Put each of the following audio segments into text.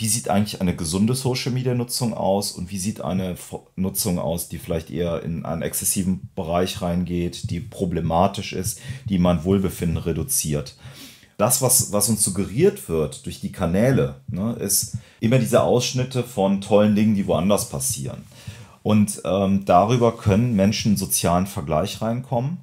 wie sieht eigentlich eine gesunde Social-Media-Nutzung aus und wie sieht eine Nutzung aus, die vielleicht eher in einen exzessiven Bereich reingeht, die problematisch ist, die mein Wohlbefinden reduziert. Das, was, was uns suggeriert wird durch die Kanäle, ne, ist immer diese Ausschnitte von tollen Dingen, die woanders passieren. Und ähm, darüber können Menschen in sozialen Vergleich reinkommen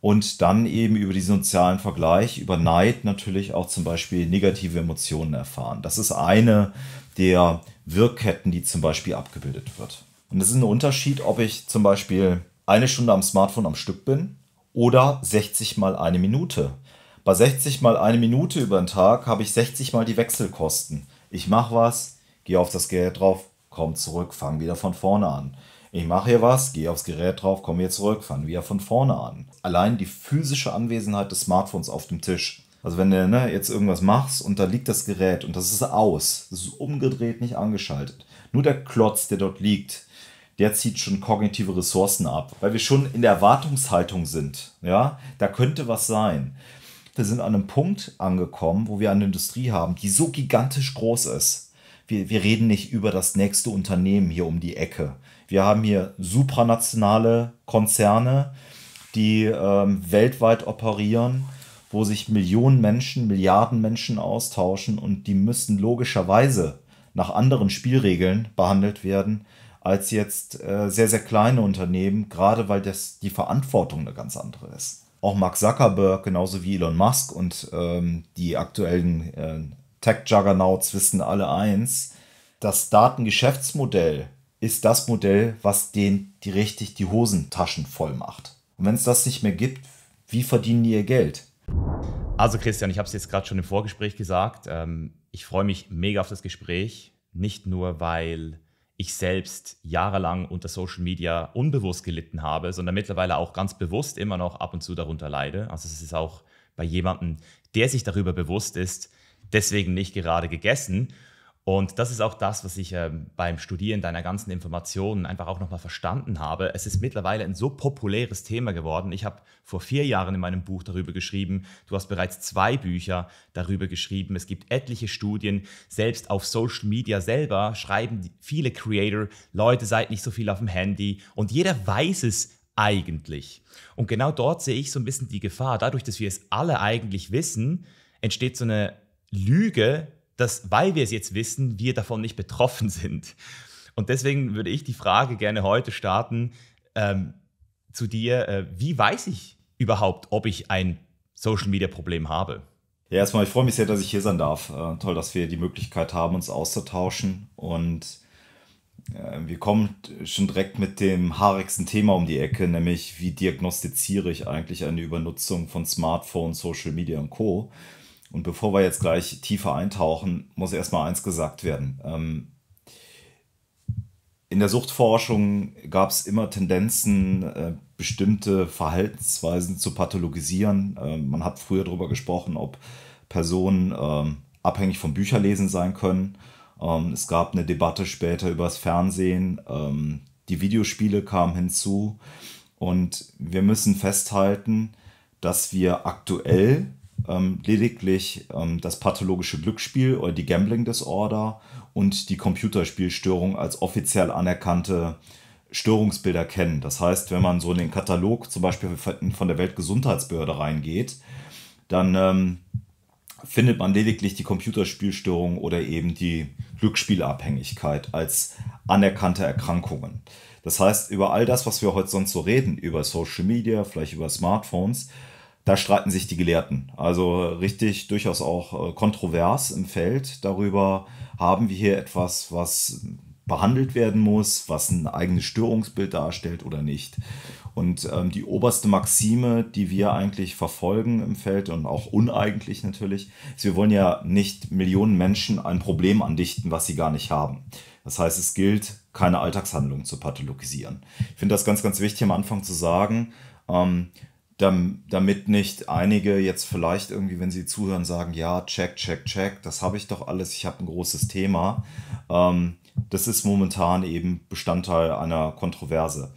und dann eben über diesen sozialen Vergleich, über Neid natürlich auch zum Beispiel negative Emotionen erfahren. Das ist eine der Wirkketten, die zum Beispiel abgebildet wird. Und es ist ein Unterschied, ob ich zum Beispiel eine Stunde am Smartphone am Stück bin oder 60 mal eine Minute. Bei 60 mal eine Minute über den Tag habe ich 60 mal die Wechselkosten. Ich mache was, gehe auf das Gerät drauf, komme zurück, fange wieder von vorne an. Ich mache hier was, gehe aufs Gerät drauf, komme hier zurück, fangen wieder von vorne an. Allein die physische Anwesenheit des Smartphones auf dem Tisch. Also wenn du ne, jetzt irgendwas machst und da liegt das Gerät und das ist aus, das ist umgedreht, nicht angeschaltet. Nur der Klotz, der dort liegt, der zieht schon kognitive Ressourcen ab, weil wir schon in der Erwartungshaltung sind. Ja, da könnte was sein. Wir sind an einem Punkt angekommen, wo wir eine Industrie haben, die so gigantisch groß ist. Wir, wir reden nicht über das nächste Unternehmen hier um die Ecke. Wir haben hier supranationale Konzerne, die ähm, weltweit operieren, wo sich Millionen Menschen, Milliarden Menschen austauschen und die müssen logischerweise nach anderen Spielregeln behandelt werden als jetzt äh, sehr, sehr kleine Unternehmen, gerade weil das, die Verantwortung eine ganz andere ist. Auch Mark Zuckerberg, genauso wie Elon Musk und ähm, die aktuellen äh, Tech-Juggernauts wissen alle eins, das Datengeschäftsmodell ist das Modell, was denen die richtig die Hosentaschen voll macht. Und wenn es das nicht mehr gibt, wie verdienen die ihr Geld? Also Christian, ich habe es jetzt gerade schon im Vorgespräch gesagt. Ähm, ich freue mich mega auf das Gespräch. Nicht nur, weil ich selbst jahrelang unter Social Media unbewusst gelitten habe, sondern mittlerweile auch ganz bewusst immer noch ab und zu darunter leide. Also es ist auch bei jemandem, der sich darüber bewusst ist, deswegen nicht gerade gegessen. Und das ist auch das, was ich äh, beim Studieren deiner ganzen Informationen einfach auch nochmal verstanden habe. Es ist mittlerweile ein so populäres Thema geworden. Ich habe vor vier Jahren in meinem Buch darüber geschrieben. Du hast bereits zwei Bücher darüber geschrieben. Es gibt etliche Studien. Selbst auf Social Media selber schreiben viele Creator, Leute, seid nicht so viel auf dem Handy. Und jeder weiß es eigentlich. Und genau dort sehe ich so ein bisschen die Gefahr. Dadurch, dass wir es alle eigentlich wissen, entsteht so eine Lüge, dass, weil wir es jetzt wissen, wir davon nicht betroffen sind. Und deswegen würde ich die Frage gerne heute starten ähm, zu dir, äh, wie weiß ich überhaupt, ob ich ein Social-Media-Problem habe? Ja, erstmal, ich freue mich sehr, dass ich hier sein darf. Äh, toll, dass wir die Möglichkeit haben, uns auszutauschen. Und äh, wir kommen schon direkt mit dem haarigsten Thema um die Ecke, nämlich wie diagnostiziere ich eigentlich eine Übernutzung von Smartphones, Social Media und Co. Und bevor wir jetzt gleich tiefer eintauchen, muss erstmal eins gesagt werden. Ähm, in der Suchtforschung gab es immer Tendenzen, äh, bestimmte Verhaltensweisen zu pathologisieren. Ähm, man hat früher darüber gesprochen, ob Personen ähm, abhängig vom Bücherlesen sein können. Ähm, es gab eine Debatte später über das Fernsehen. Ähm, die Videospiele kamen hinzu. Und wir müssen festhalten, dass wir aktuell ähm, lediglich ähm, das pathologische Glücksspiel oder die Gambling Disorder und die Computerspielstörung als offiziell anerkannte Störungsbilder kennen. Das heißt, wenn man so in den Katalog zum Beispiel von der Weltgesundheitsbehörde reingeht, dann ähm, findet man lediglich die Computerspielstörung oder eben die Glücksspielabhängigkeit als anerkannte Erkrankungen. Das heißt, über all das, was wir heute sonst so reden, über Social Media, vielleicht über Smartphones, da streiten sich die Gelehrten. Also richtig durchaus auch äh, kontrovers im Feld darüber, haben wir hier etwas, was behandelt werden muss, was ein eigenes Störungsbild darstellt oder nicht. Und ähm, die oberste Maxime, die wir eigentlich verfolgen im Feld und auch uneigentlich natürlich, ist, wir wollen ja nicht Millionen Menschen ein Problem andichten, was sie gar nicht haben. Das heißt, es gilt, keine Alltagshandlungen zu pathologisieren. Ich finde das ganz, ganz wichtig am Anfang zu sagen. Ähm, damit nicht einige jetzt vielleicht irgendwie, wenn sie zuhören, sagen, ja, check, check, check, das habe ich doch alles, ich habe ein großes Thema. Ähm, das ist momentan eben Bestandteil einer Kontroverse.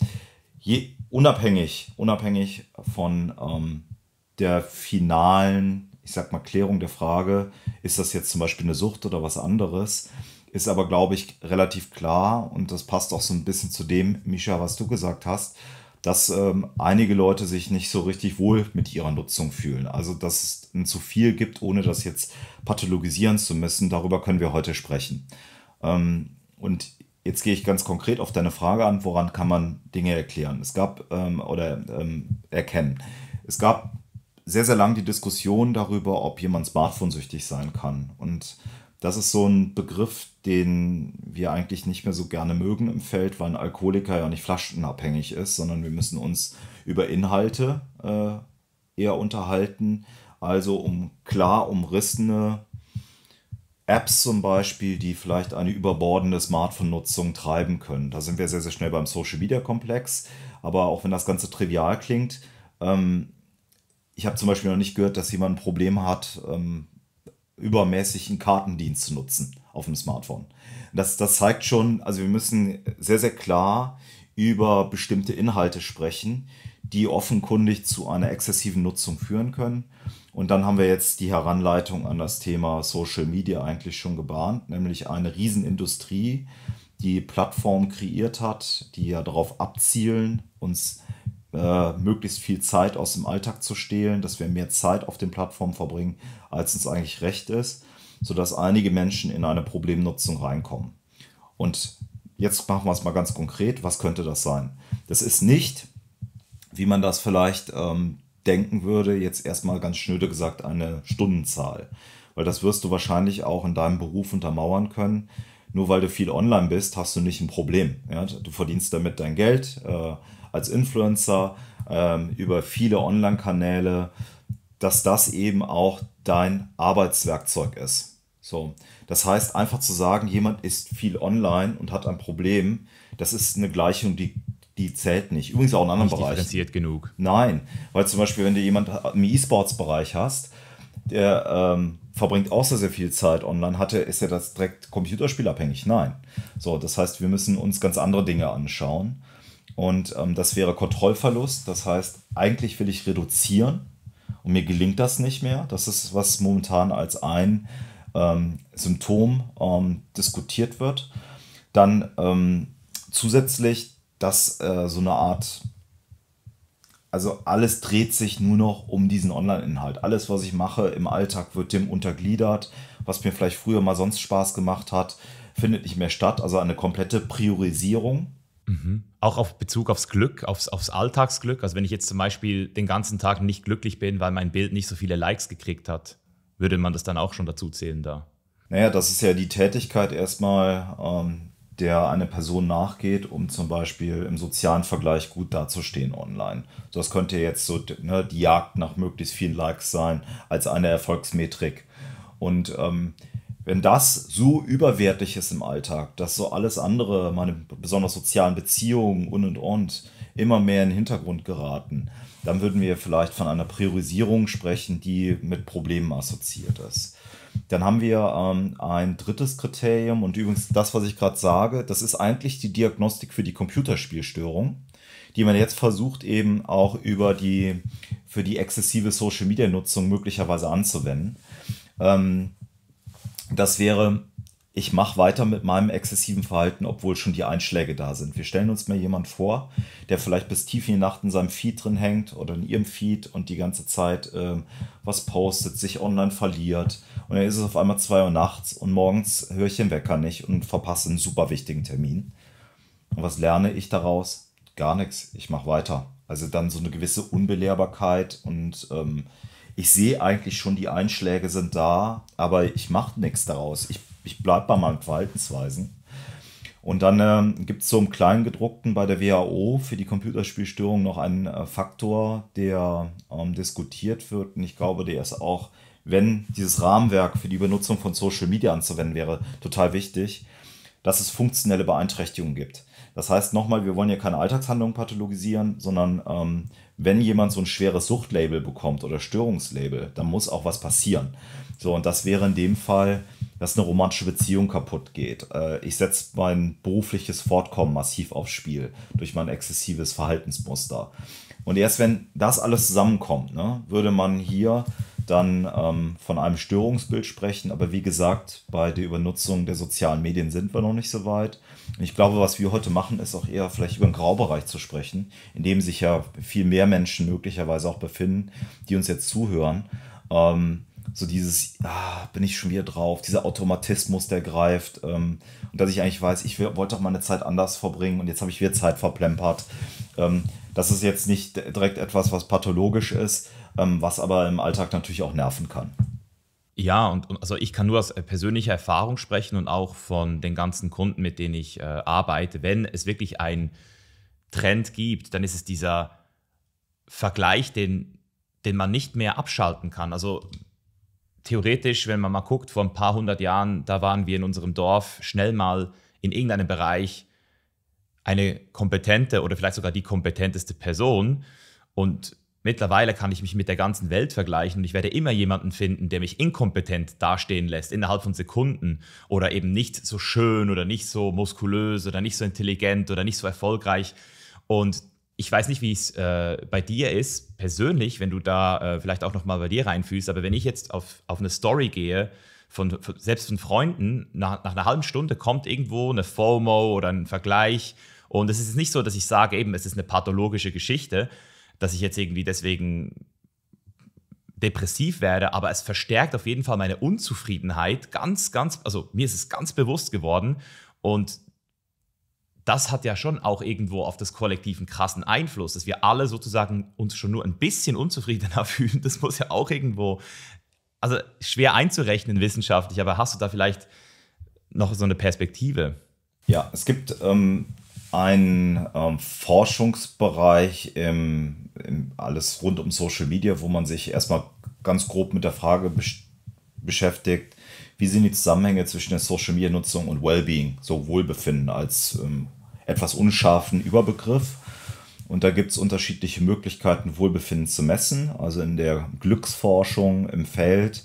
Je, unabhängig, unabhängig von ähm, der finalen, ich sag mal, Klärung der Frage, ist das jetzt zum Beispiel eine Sucht oder was anderes, ist aber, glaube ich, relativ klar und das passt auch so ein bisschen zu dem, Misha, was du gesagt hast dass ähm, einige Leute sich nicht so richtig wohl mit ihrer Nutzung fühlen. Also dass es ein zu viel gibt, ohne das jetzt pathologisieren zu müssen. Darüber können wir heute sprechen. Ähm, und jetzt gehe ich ganz konkret auf deine Frage an, woran kann man Dinge erklären? Es gab ähm, oder ähm, erkennen. Es gab sehr, sehr lange die Diskussion darüber, ob jemand smartphone sein kann. Und das ist so ein Begriff, den wir eigentlich nicht mehr so gerne mögen im Feld, weil ein Alkoholiker ja nicht flaschenabhängig ist, sondern wir müssen uns über Inhalte äh, eher unterhalten. Also um klar umrissene Apps zum Beispiel, die vielleicht eine überbordende Smartphone-Nutzung treiben können. Da sind wir sehr, sehr schnell beim Social-Media-Komplex. Aber auch wenn das Ganze trivial klingt, ähm, ich habe zum Beispiel noch nicht gehört, dass jemand ein Problem hat, ähm, übermäßigen Kartendienst zu nutzen auf dem Smartphone. Das, das zeigt schon, also wir müssen sehr, sehr klar über bestimmte Inhalte sprechen, die offenkundig zu einer exzessiven Nutzung führen können. Und dann haben wir jetzt die Heranleitung an das Thema Social Media eigentlich schon gebahnt, nämlich eine Riesenindustrie, die Plattformen kreiert hat, die ja darauf abzielen, uns äh, möglichst viel Zeit aus dem Alltag zu stehlen, dass wir mehr Zeit auf den Plattformen verbringen, als uns eigentlich recht ist, sodass einige Menschen in eine Problemnutzung reinkommen. Und jetzt machen wir es mal ganz konkret, was könnte das sein? Das ist nicht, wie man das vielleicht ähm, denken würde, jetzt erstmal ganz schnöde gesagt, eine Stundenzahl. Weil das wirst du wahrscheinlich auch in deinem Beruf untermauern können. Nur weil du viel online bist, hast du nicht ein Problem. Ja? Du verdienst damit dein Geld. Äh, als Influencer ähm, über viele Online-Kanäle, dass das eben auch dein Arbeitswerkzeug ist. So, das heißt einfach zu sagen, jemand ist viel online und hat ein Problem, das ist eine Gleichung, die die zählt nicht. Übrigens auch in anderen nicht Bereichen. Differenziert genug. Nein, weil zum Beispiel, wenn du jemanden im E-Sports-Bereich hast, der ähm, verbringt auch sehr, sehr viel Zeit online, hatte, ist ja das direkt computerspielabhängig? Nein. So, das heißt, wir müssen uns ganz andere Dinge anschauen. Und ähm, das wäre Kontrollverlust. Das heißt, eigentlich will ich reduzieren und mir gelingt das nicht mehr. Das ist, was momentan als ein ähm, Symptom ähm, diskutiert wird. Dann ähm, zusätzlich, dass äh, so eine Art, also alles dreht sich nur noch um diesen Online-Inhalt. Alles, was ich mache im Alltag, wird dem untergliedert. Was mir vielleicht früher mal sonst Spaß gemacht hat, findet nicht mehr statt. Also eine komplette Priorisierung Mhm. Auch auf Bezug aufs Glück, aufs, aufs Alltagsglück. Also wenn ich jetzt zum Beispiel den ganzen Tag nicht glücklich bin, weil mein Bild nicht so viele Likes gekriegt hat, würde man das dann auch schon dazu zählen da? Naja, das ist ja die Tätigkeit erstmal, ähm, der eine Person nachgeht, um zum Beispiel im sozialen Vergleich gut dazustehen online. So, das könnte jetzt so ne, die Jagd nach möglichst vielen Likes sein, als eine Erfolgsmetrik. Und ähm, wenn das so überwertlich ist im Alltag, dass so alles andere, meine besonders sozialen Beziehungen und und und, immer mehr in den Hintergrund geraten, dann würden wir vielleicht von einer Priorisierung sprechen, die mit Problemen assoziiert ist. Dann haben wir ähm, ein drittes Kriterium und übrigens das, was ich gerade sage, das ist eigentlich die Diagnostik für die Computerspielstörung, die man jetzt versucht eben auch über die für die exzessive Social Media Nutzung möglicherweise anzuwenden. Ähm, das wäre, ich mache weiter mit meinem exzessiven Verhalten, obwohl schon die Einschläge da sind. Wir stellen uns mal jemand vor, der vielleicht bis tief in die Nacht in seinem Feed drin hängt oder in ihrem Feed und die ganze Zeit äh, was postet, sich online verliert. Und dann ist es auf einmal zwei Uhr nachts und morgens höre ich den Wecker nicht und verpasse einen super wichtigen Termin. Und was lerne ich daraus? Gar nichts. Ich mache weiter. Also dann so eine gewisse Unbelehrbarkeit und ähm, ich sehe eigentlich schon, die Einschläge sind da, aber ich mache nichts daraus. Ich, ich bleibe bei meinen Verhaltensweisen. Und dann ähm, gibt es so im Kleingedruckten bei der WHO für die Computerspielstörung noch einen äh, Faktor, der ähm, diskutiert wird. Und ich glaube, der ist auch, wenn dieses Rahmenwerk für die Benutzung von Social Media anzuwenden wäre, total wichtig, dass es funktionelle Beeinträchtigungen gibt. Das heißt nochmal, wir wollen ja keine Alltagshandlungen pathologisieren, sondern ähm, wenn jemand so ein schweres Suchtlabel bekommt oder Störungslabel, dann muss auch was passieren. So, und das wäre in dem Fall, dass eine romantische Beziehung kaputt geht. Äh, ich setze mein berufliches Fortkommen massiv aufs Spiel durch mein exzessives Verhaltensmuster. Und erst wenn das alles zusammenkommt, ne, würde man hier dann ähm, von einem Störungsbild sprechen. Aber wie gesagt, bei der Übernutzung der sozialen Medien sind wir noch nicht so weit. Und ich glaube, was wir heute machen, ist auch eher vielleicht über den Graubereich zu sprechen, in dem sich ja viel mehr Menschen möglicherweise auch befinden, die uns jetzt zuhören. Ähm, so dieses, ah, bin ich schon wieder drauf, dieser Automatismus, der greift. Ähm, und dass ich eigentlich weiß, ich wollte doch meine Zeit anders verbringen und jetzt habe ich wieder Zeit verplempert. Ähm, das ist jetzt nicht direkt etwas, was pathologisch ist, ähm, was aber im Alltag natürlich auch nerven kann. Ja, und, und, also ich kann nur aus äh, persönlicher Erfahrung sprechen und auch von den ganzen Kunden, mit denen ich äh, arbeite. Wenn es wirklich einen Trend gibt, dann ist es dieser Vergleich, den, den man nicht mehr abschalten kann. Also theoretisch, wenn man mal guckt, vor ein paar hundert Jahren, da waren wir in unserem Dorf schnell mal in irgendeinem Bereich eine kompetente oder vielleicht sogar die kompetenteste Person. Und Mittlerweile kann ich mich mit der ganzen Welt vergleichen und ich werde immer jemanden finden, der mich inkompetent dastehen lässt innerhalb von Sekunden oder eben nicht so schön oder nicht so muskulös oder nicht so intelligent oder nicht so erfolgreich. Und ich weiß nicht, wie es äh, bei dir ist, persönlich, wenn du da äh, vielleicht auch nochmal bei dir reinfühlst, aber wenn ich jetzt auf, auf eine Story gehe, von, von, selbst von Freunden, nach, nach einer halben Stunde kommt irgendwo eine FOMO oder ein Vergleich. Und es ist nicht so, dass ich sage, eben, es ist eine pathologische Geschichte, dass ich jetzt irgendwie deswegen depressiv werde, aber es verstärkt auf jeden Fall meine Unzufriedenheit ganz, ganz, also mir ist es ganz bewusst geworden und das hat ja schon auch irgendwo auf das Kollektiv einen krassen Einfluss, dass wir alle sozusagen uns schon nur ein bisschen unzufriedener fühlen. Das muss ja auch irgendwo, also schwer einzurechnen wissenschaftlich, aber hast du da vielleicht noch so eine Perspektive? Ja, es gibt ähm, ein ähm, Forschungsbereich im, im, alles rund um Social Media, wo man sich erstmal ganz grob mit der Frage besch beschäftigt, wie sind die Zusammenhänge zwischen der Social Media Nutzung und Wellbeing, so Wohlbefinden als ähm, etwas unscharfen Überbegriff. Und da gibt es unterschiedliche Möglichkeiten, Wohlbefinden zu messen. Also in der Glücksforschung im Feld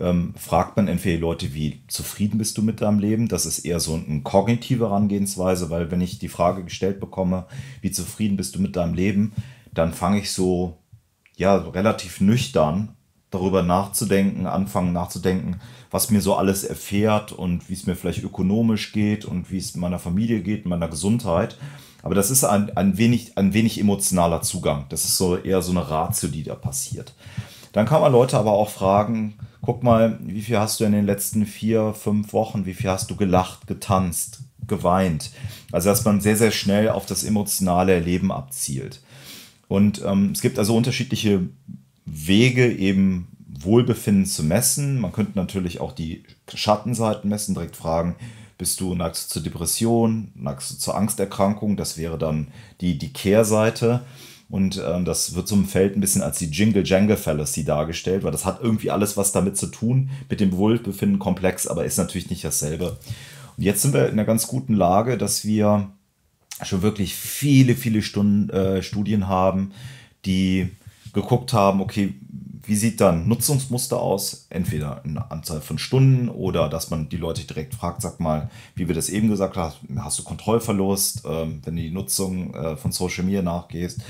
ähm, fragt man entweder die Leute, wie zufrieden bist du mit deinem Leben? Das ist eher so eine kognitive Herangehensweise, weil wenn ich die Frage gestellt bekomme, wie zufrieden bist du mit deinem Leben, dann fange ich so ja relativ nüchtern darüber nachzudenken, anfangen nachzudenken, was mir so alles erfährt und wie es mir vielleicht ökonomisch geht und wie es meiner Familie geht, meiner Gesundheit. Aber das ist ein, ein, wenig, ein wenig emotionaler Zugang. Das ist so eher so eine Ratio, die da passiert. Dann kann man Leute aber auch fragen, guck mal, wie viel hast du in den letzten vier, fünf Wochen, wie viel hast du gelacht, getanzt, geweint. Also dass man sehr, sehr schnell auf das emotionale Erleben abzielt. Und ähm, es gibt also unterschiedliche Wege, eben Wohlbefinden zu messen. Man könnte natürlich auch die Schattenseiten messen, direkt fragen, bist du, neigst du zur Depression, neigst du zur Angsterkrankung, das wäre dann die, die Kehrseite. Und ähm, das wird so im Feld ein bisschen als die Jingle-Jangle-Fallacy dargestellt, weil das hat irgendwie alles was damit zu tun, mit dem Wohlbefinden komplex, aber ist natürlich nicht dasselbe. Und jetzt sind wir in einer ganz guten Lage, dass wir schon wirklich viele, viele Stunden, äh, Studien haben, die geguckt haben, okay, wie sieht dann Nutzungsmuster aus? Entweder eine Anzahl von Stunden oder dass man die Leute direkt fragt, sag mal, wie wir das eben gesagt haben, hast du Kontrollverlust, ähm, wenn du die Nutzung äh, von Social Media nachgehst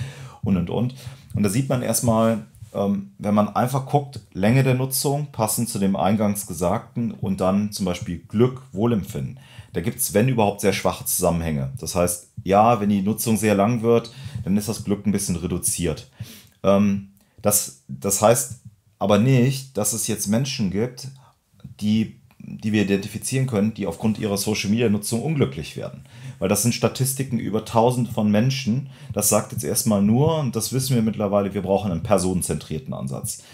und und und. Und da sieht man erstmal, ähm, wenn man einfach guckt, Länge der Nutzung, passend zu dem eingangs Gesagten und dann zum Beispiel Glück, Wohlempfinden. Da gibt es, wenn überhaupt, sehr schwache Zusammenhänge. Das heißt, ja, wenn die Nutzung sehr lang wird, dann ist das Glück ein bisschen reduziert. Ähm, das, das heißt aber nicht, dass es jetzt Menschen gibt, die, die wir identifizieren können, die aufgrund ihrer Social-Media-Nutzung unglücklich werden. Weil das sind Statistiken über Tausende von Menschen. Das sagt jetzt erstmal nur, und das wissen wir mittlerweile, wir brauchen einen personenzentrierten Ansatz.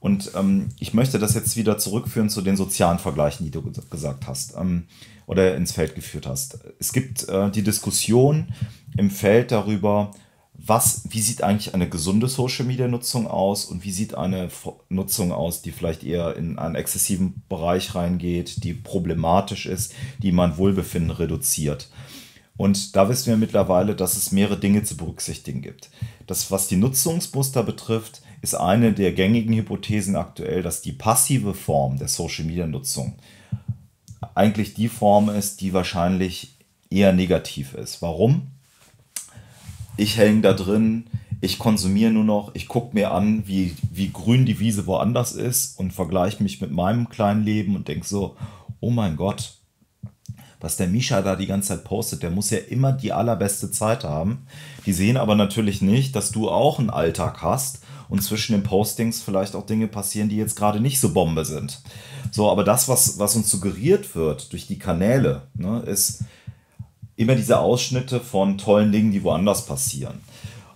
Und ähm, ich möchte das jetzt wieder zurückführen zu den sozialen Vergleichen, die du gesagt hast ähm, oder ins Feld geführt hast. Es gibt äh, die Diskussion im Feld darüber, was, wie sieht eigentlich eine gesunde Social-Media-Nutzung aus und wie sieht eine Nutzung aus, die vielleicht eher in einen exzessiven Bereich reingeht, die problematisch ist, die mein Wohlbefinden reduziert. Und da wissen wir mittlerweile, dass es mehrere Dinge zu berücksichtigen gibt. Das, was die Nutzungsmuster betrifft, ist eine der gängigen Hypothesen aktuell, dass die passive Form der Social-Media-Nutzung eigentlich die Form ist, die wahrscheinlich eher negativ ist. Warum? ich hänge da drin, ich konsumiere nur noch, ich gucke mir an, wie, wie grün die Wiese woanders ist und vergleiche mich mit meinem kleinen Leben und denke so, oh mein Gott, was der Misha da die ganze Zeit postet, der muss ja immer die allerbeste Zeit haben. Die sehen aber natürlich nicht, dass du auch einen Alltag hast und zwischen den Postings vielleicht auch Dinge passieren, die jetzt gerade nicht so Bombe sind. So, aber das, was, was uns suggeriert wird durch die Kanäle, ne, ist, immer diese Ausschnitte von tollen Dingen, die woanders passieren.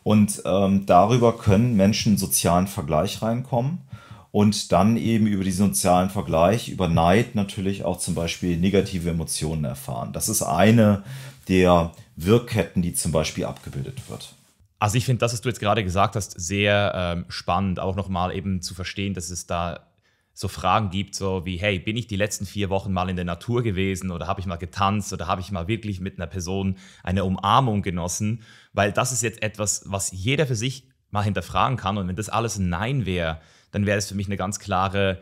Und ähm, darüber können Menschen in sozialen Vergleich reinkommen und dann eben über diesen sozialen Vergleich, über Neid natürlich auch zum Beispiel negative Emotionen erfahren. Das ist eine der Wirkketten, die zum Beispiel abgebildet wird. Also ich finde das, was du jetzt gerade gesagt hast, sehr ähm, spannend, auch nochmal eben zu verstehen, dass es da so Fragen gibt, so wie, hey, bin ich die letzten vier Wochen mal in der Natur gewesen oder habe ich mal getanzt oder habe ich mal wirklich mit einer Person eine Umarmung genossen? Weil das ist jetzt etwas, was jeder für sich mal hinterfragen kann. Und wenn das alles ein Nein wäre, dann wäre es für mich eine ganz klare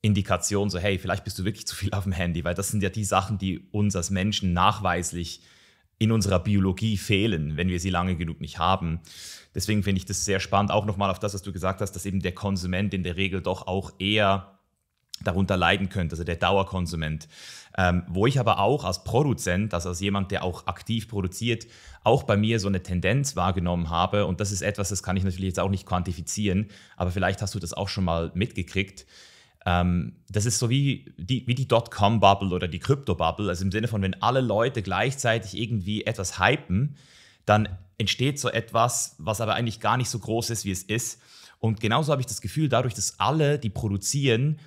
Indikation, so hey, vielleicht bist du wirklich zu viel auf dem Handy, weil das sind ja die Sachen, die uns als Menschen nachweislich in unserer Biologie fehlen, wenn wir sie lange genug nicht haben deswegen finde ich das sehr spannend, auch nochmal auf das, was du gesagt hast, dass eben der Konsument in der Regel doch auch eher darunter leiden könnte, also der Dauerkonsument. Ähm, wo ich aber auch als Produzent, also als jemand, der auch aktiv produziert, auch bei mir so eine Tendenz wahrgenommen habe. Und das ist etwas, das kann ich natürlich jetzt auch nicht quantifizieren, aber vielleicht hast du das auch schon mal mitgekriegt. Ähm, das ist so wie die, wie die Dotcom-Bubble oder die crypto bubble also im Sinne von, wenn alle Leute gleichzeitig irgendwie etwas hypen, dann entsteht so etwas, was aber eigentlich gar nicht so groß ist, wie es ist. Und genauso habe ich das Gefühl, dadurch, dass alle, die produzieren,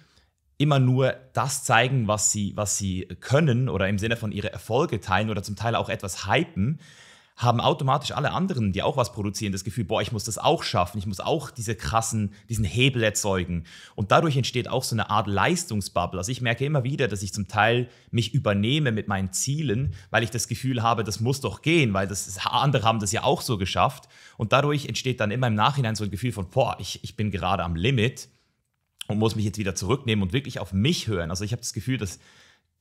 immer nur das zeigen, was sie, was sie können oder im Sinne von ihre Erfolge teilen oder zum Teil auch etwas hypen, haben automatisch alle anderen, die auch was produzieren, das Gefühl, boah, ich muss das auch schaffen, ich muss auch diese krassen, diesen Hebel erzeugen. Und dadurch entsteht auch so eine Art Leistungsbubble. Also ich merke immer wieder, dass ich zum Teil mich übernehme mit meinen Zielen, weil ich das Gefühl habe, das muss doch gehen, weil das, andere haben das ja auch so geschafft. Und dadurch entsteht dann immer im Nachhinein so ein Gefühl von, boah, ich, ich bin gerade am Limit und muss mich jetzt wieder zurücknehmen und wirklich auf mich hören. Also ich habe das Gefühl, dass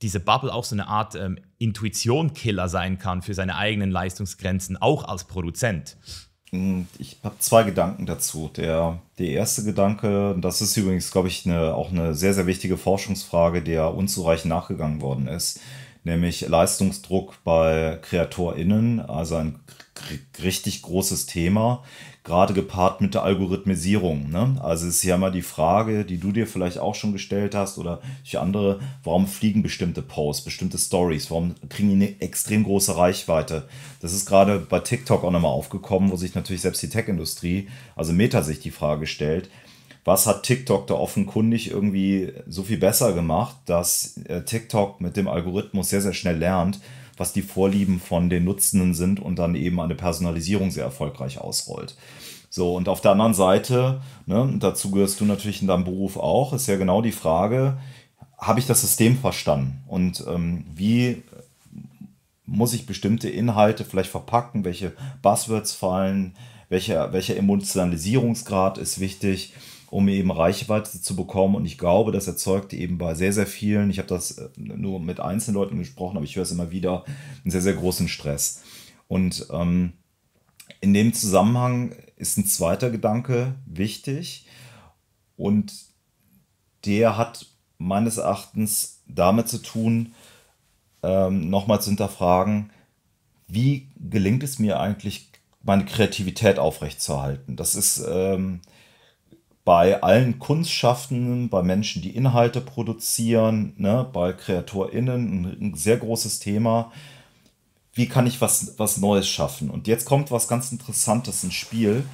diese Bubble auch so eine Art ähm, Intuition-Killer sein kann für seine eigenen Leistungsgrenzen, auch als Produzent. Hm, ich habe zwei Gedanken dazu. Der, der erste Gedanke, das ist übrigens, glaube ich, eine, auch eine sehr, sehr wichtige Forschungsfrage, der unzureichend nachgegangen worden ist, nämlich Leistungsdruck bei KreatorInnen, also ein richtig großes Thema gerade gepaart mit der Algorithmisierung. Ne? Also es ist ja mal die Frage, die du dir vielleicht auch schon gestellt hast oder durch andere, warum fliegen bestimmte Posts, bestimmte Stories, warum kriegen die eine extrem große Reichweite? Das ist gerade bei TikTok auch nochmal aufgekommen, wo sich natürlich selbst die Tech-Industrie, also Meta sich die Frage stellt, was hat TikTok da offenkundig irgendwie so viel besser gemacht, dass äh, TikTok mit dem Algorithmus sehr, sehr schnell lernt was die Vorlieben von den Nutzenden sind und dann eben eine Personalisierung sehr erfolgreich ausrollt. So, und auf der anderen Seite, ne, dazu gehörst du natürlich in deinem Beruf auch, ist ja genau die Frage, habe ich das System verstanden? Und ähm, wie muss ich bestimmte Inhalte vielleicht verpacken? Welche Buzzwords fallen? Welcher, welcher Emotionalisierungsgrad ist wichtig? um eben Reichweite zu bekommen. Und ich glaube, das erzeugt eben bei sehr, sehr vielen, ich habe das äh, nur mit einzelnen Leuten gesprochen, aber ich höre es immer wieder, einen sehr, sehr großen Stress. Und ähm, in dem Zusammenhang ist ein zweiter Gedanke wichtig. Und der hat meines Erachtens damit zu tun, ähm, nochmal zu hinterfragen, wie gelingt es mir eigentlich, meine Kreativität aufrechtzuerhalten? Das ist, ähm, bei allen Kunstschaffenden, bei Menschen, die Inhalte produzieren, ne, bei KreatorInnen ein, ein sehr großes Thema. Wie kann ich was, was Neues schaffen? Und jetzt kommt was ganz Interessantes ins Spiel.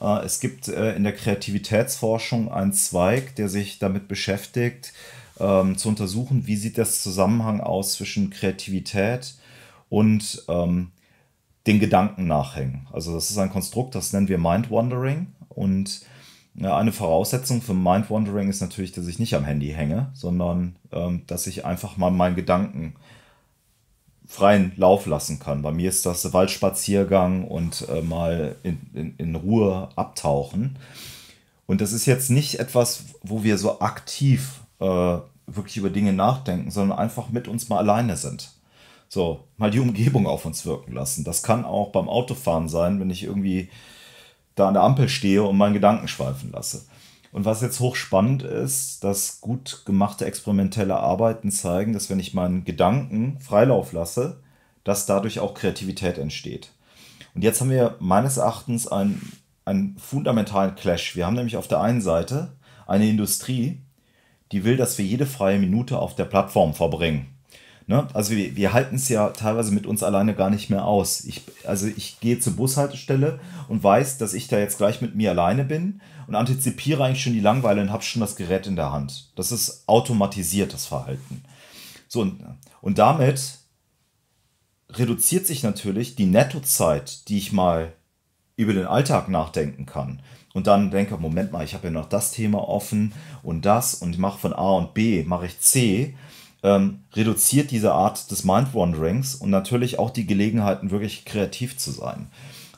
Äh, es gibt äh, in der Kreativitätsforschung einen Zweig, der sich damit beschäftigt, ähm, zu untersuchen, wie sieht das Zusammenhang aus zwischen Kreativität und ähm, den Gedanken nachhängen. Also das ist ein Konstrukt, das nennen wir Mind Wandering. Und eine Voraussetzung für Mindwandering ist natürlich, dass ich nicht am Handy hänge, sondern ähm, dass ich einfach mal meinen Gedanken freien Lauf lassen kann. Bei mir ist das Waldspaziergang und äh, mal in, in, in Ruhe abtauchen. Und das ist jetzt nicht etwas, wo wir so aktiv äh, wirklich über Dinge nachdenken, sondern einfach mit uns mal alleine sind. So, mal die Umgebung auf uns wirken lassen. Das kann auch beim Autofahren sein, wenn ich irgendwie da an der Ampel stehe und meinen Gedanken schweifen lasse. Und was jetzt hochspannend ist, dass gut gemachte experimentelle Arbeiten zeigen, dass wenn ich meinen Gedanken Freilauf lasse, dass dadurch auch Kreativität entsteht. Und jetzt haben wir meines Erachtens einen, einen fundamentalen Clash. Wir haben nämlich auf der einen Seite eine Industrie, die will, dass wir jede freie Minute auf der Plattform verbringen. Ne? Also wir, wir halten es ja teilweise mit uns alleine gar nicht mehr aus. Ich, also ich gehe zur Bushaltestelle und weiß, dass ich da jetzt gleich mit mir alleine bin und antizipiere eigentlich schon die Langeweile und habe schon das Gerät in der Hand. Das ist automatisiertes Verhalten. So, und, und damit reduziert sich natürlich die Nettozeit, die ich mal über den Alltag nachdenken kann. Und dann denke, Moment mal, ich habe ja noch das Thema offen und das und ich mache von A und B, mache ich C ähm, reduziert diese Art des Mind-Wanderings und natürlich auch die Gelegenheiten, wirklich kreativ zu sein.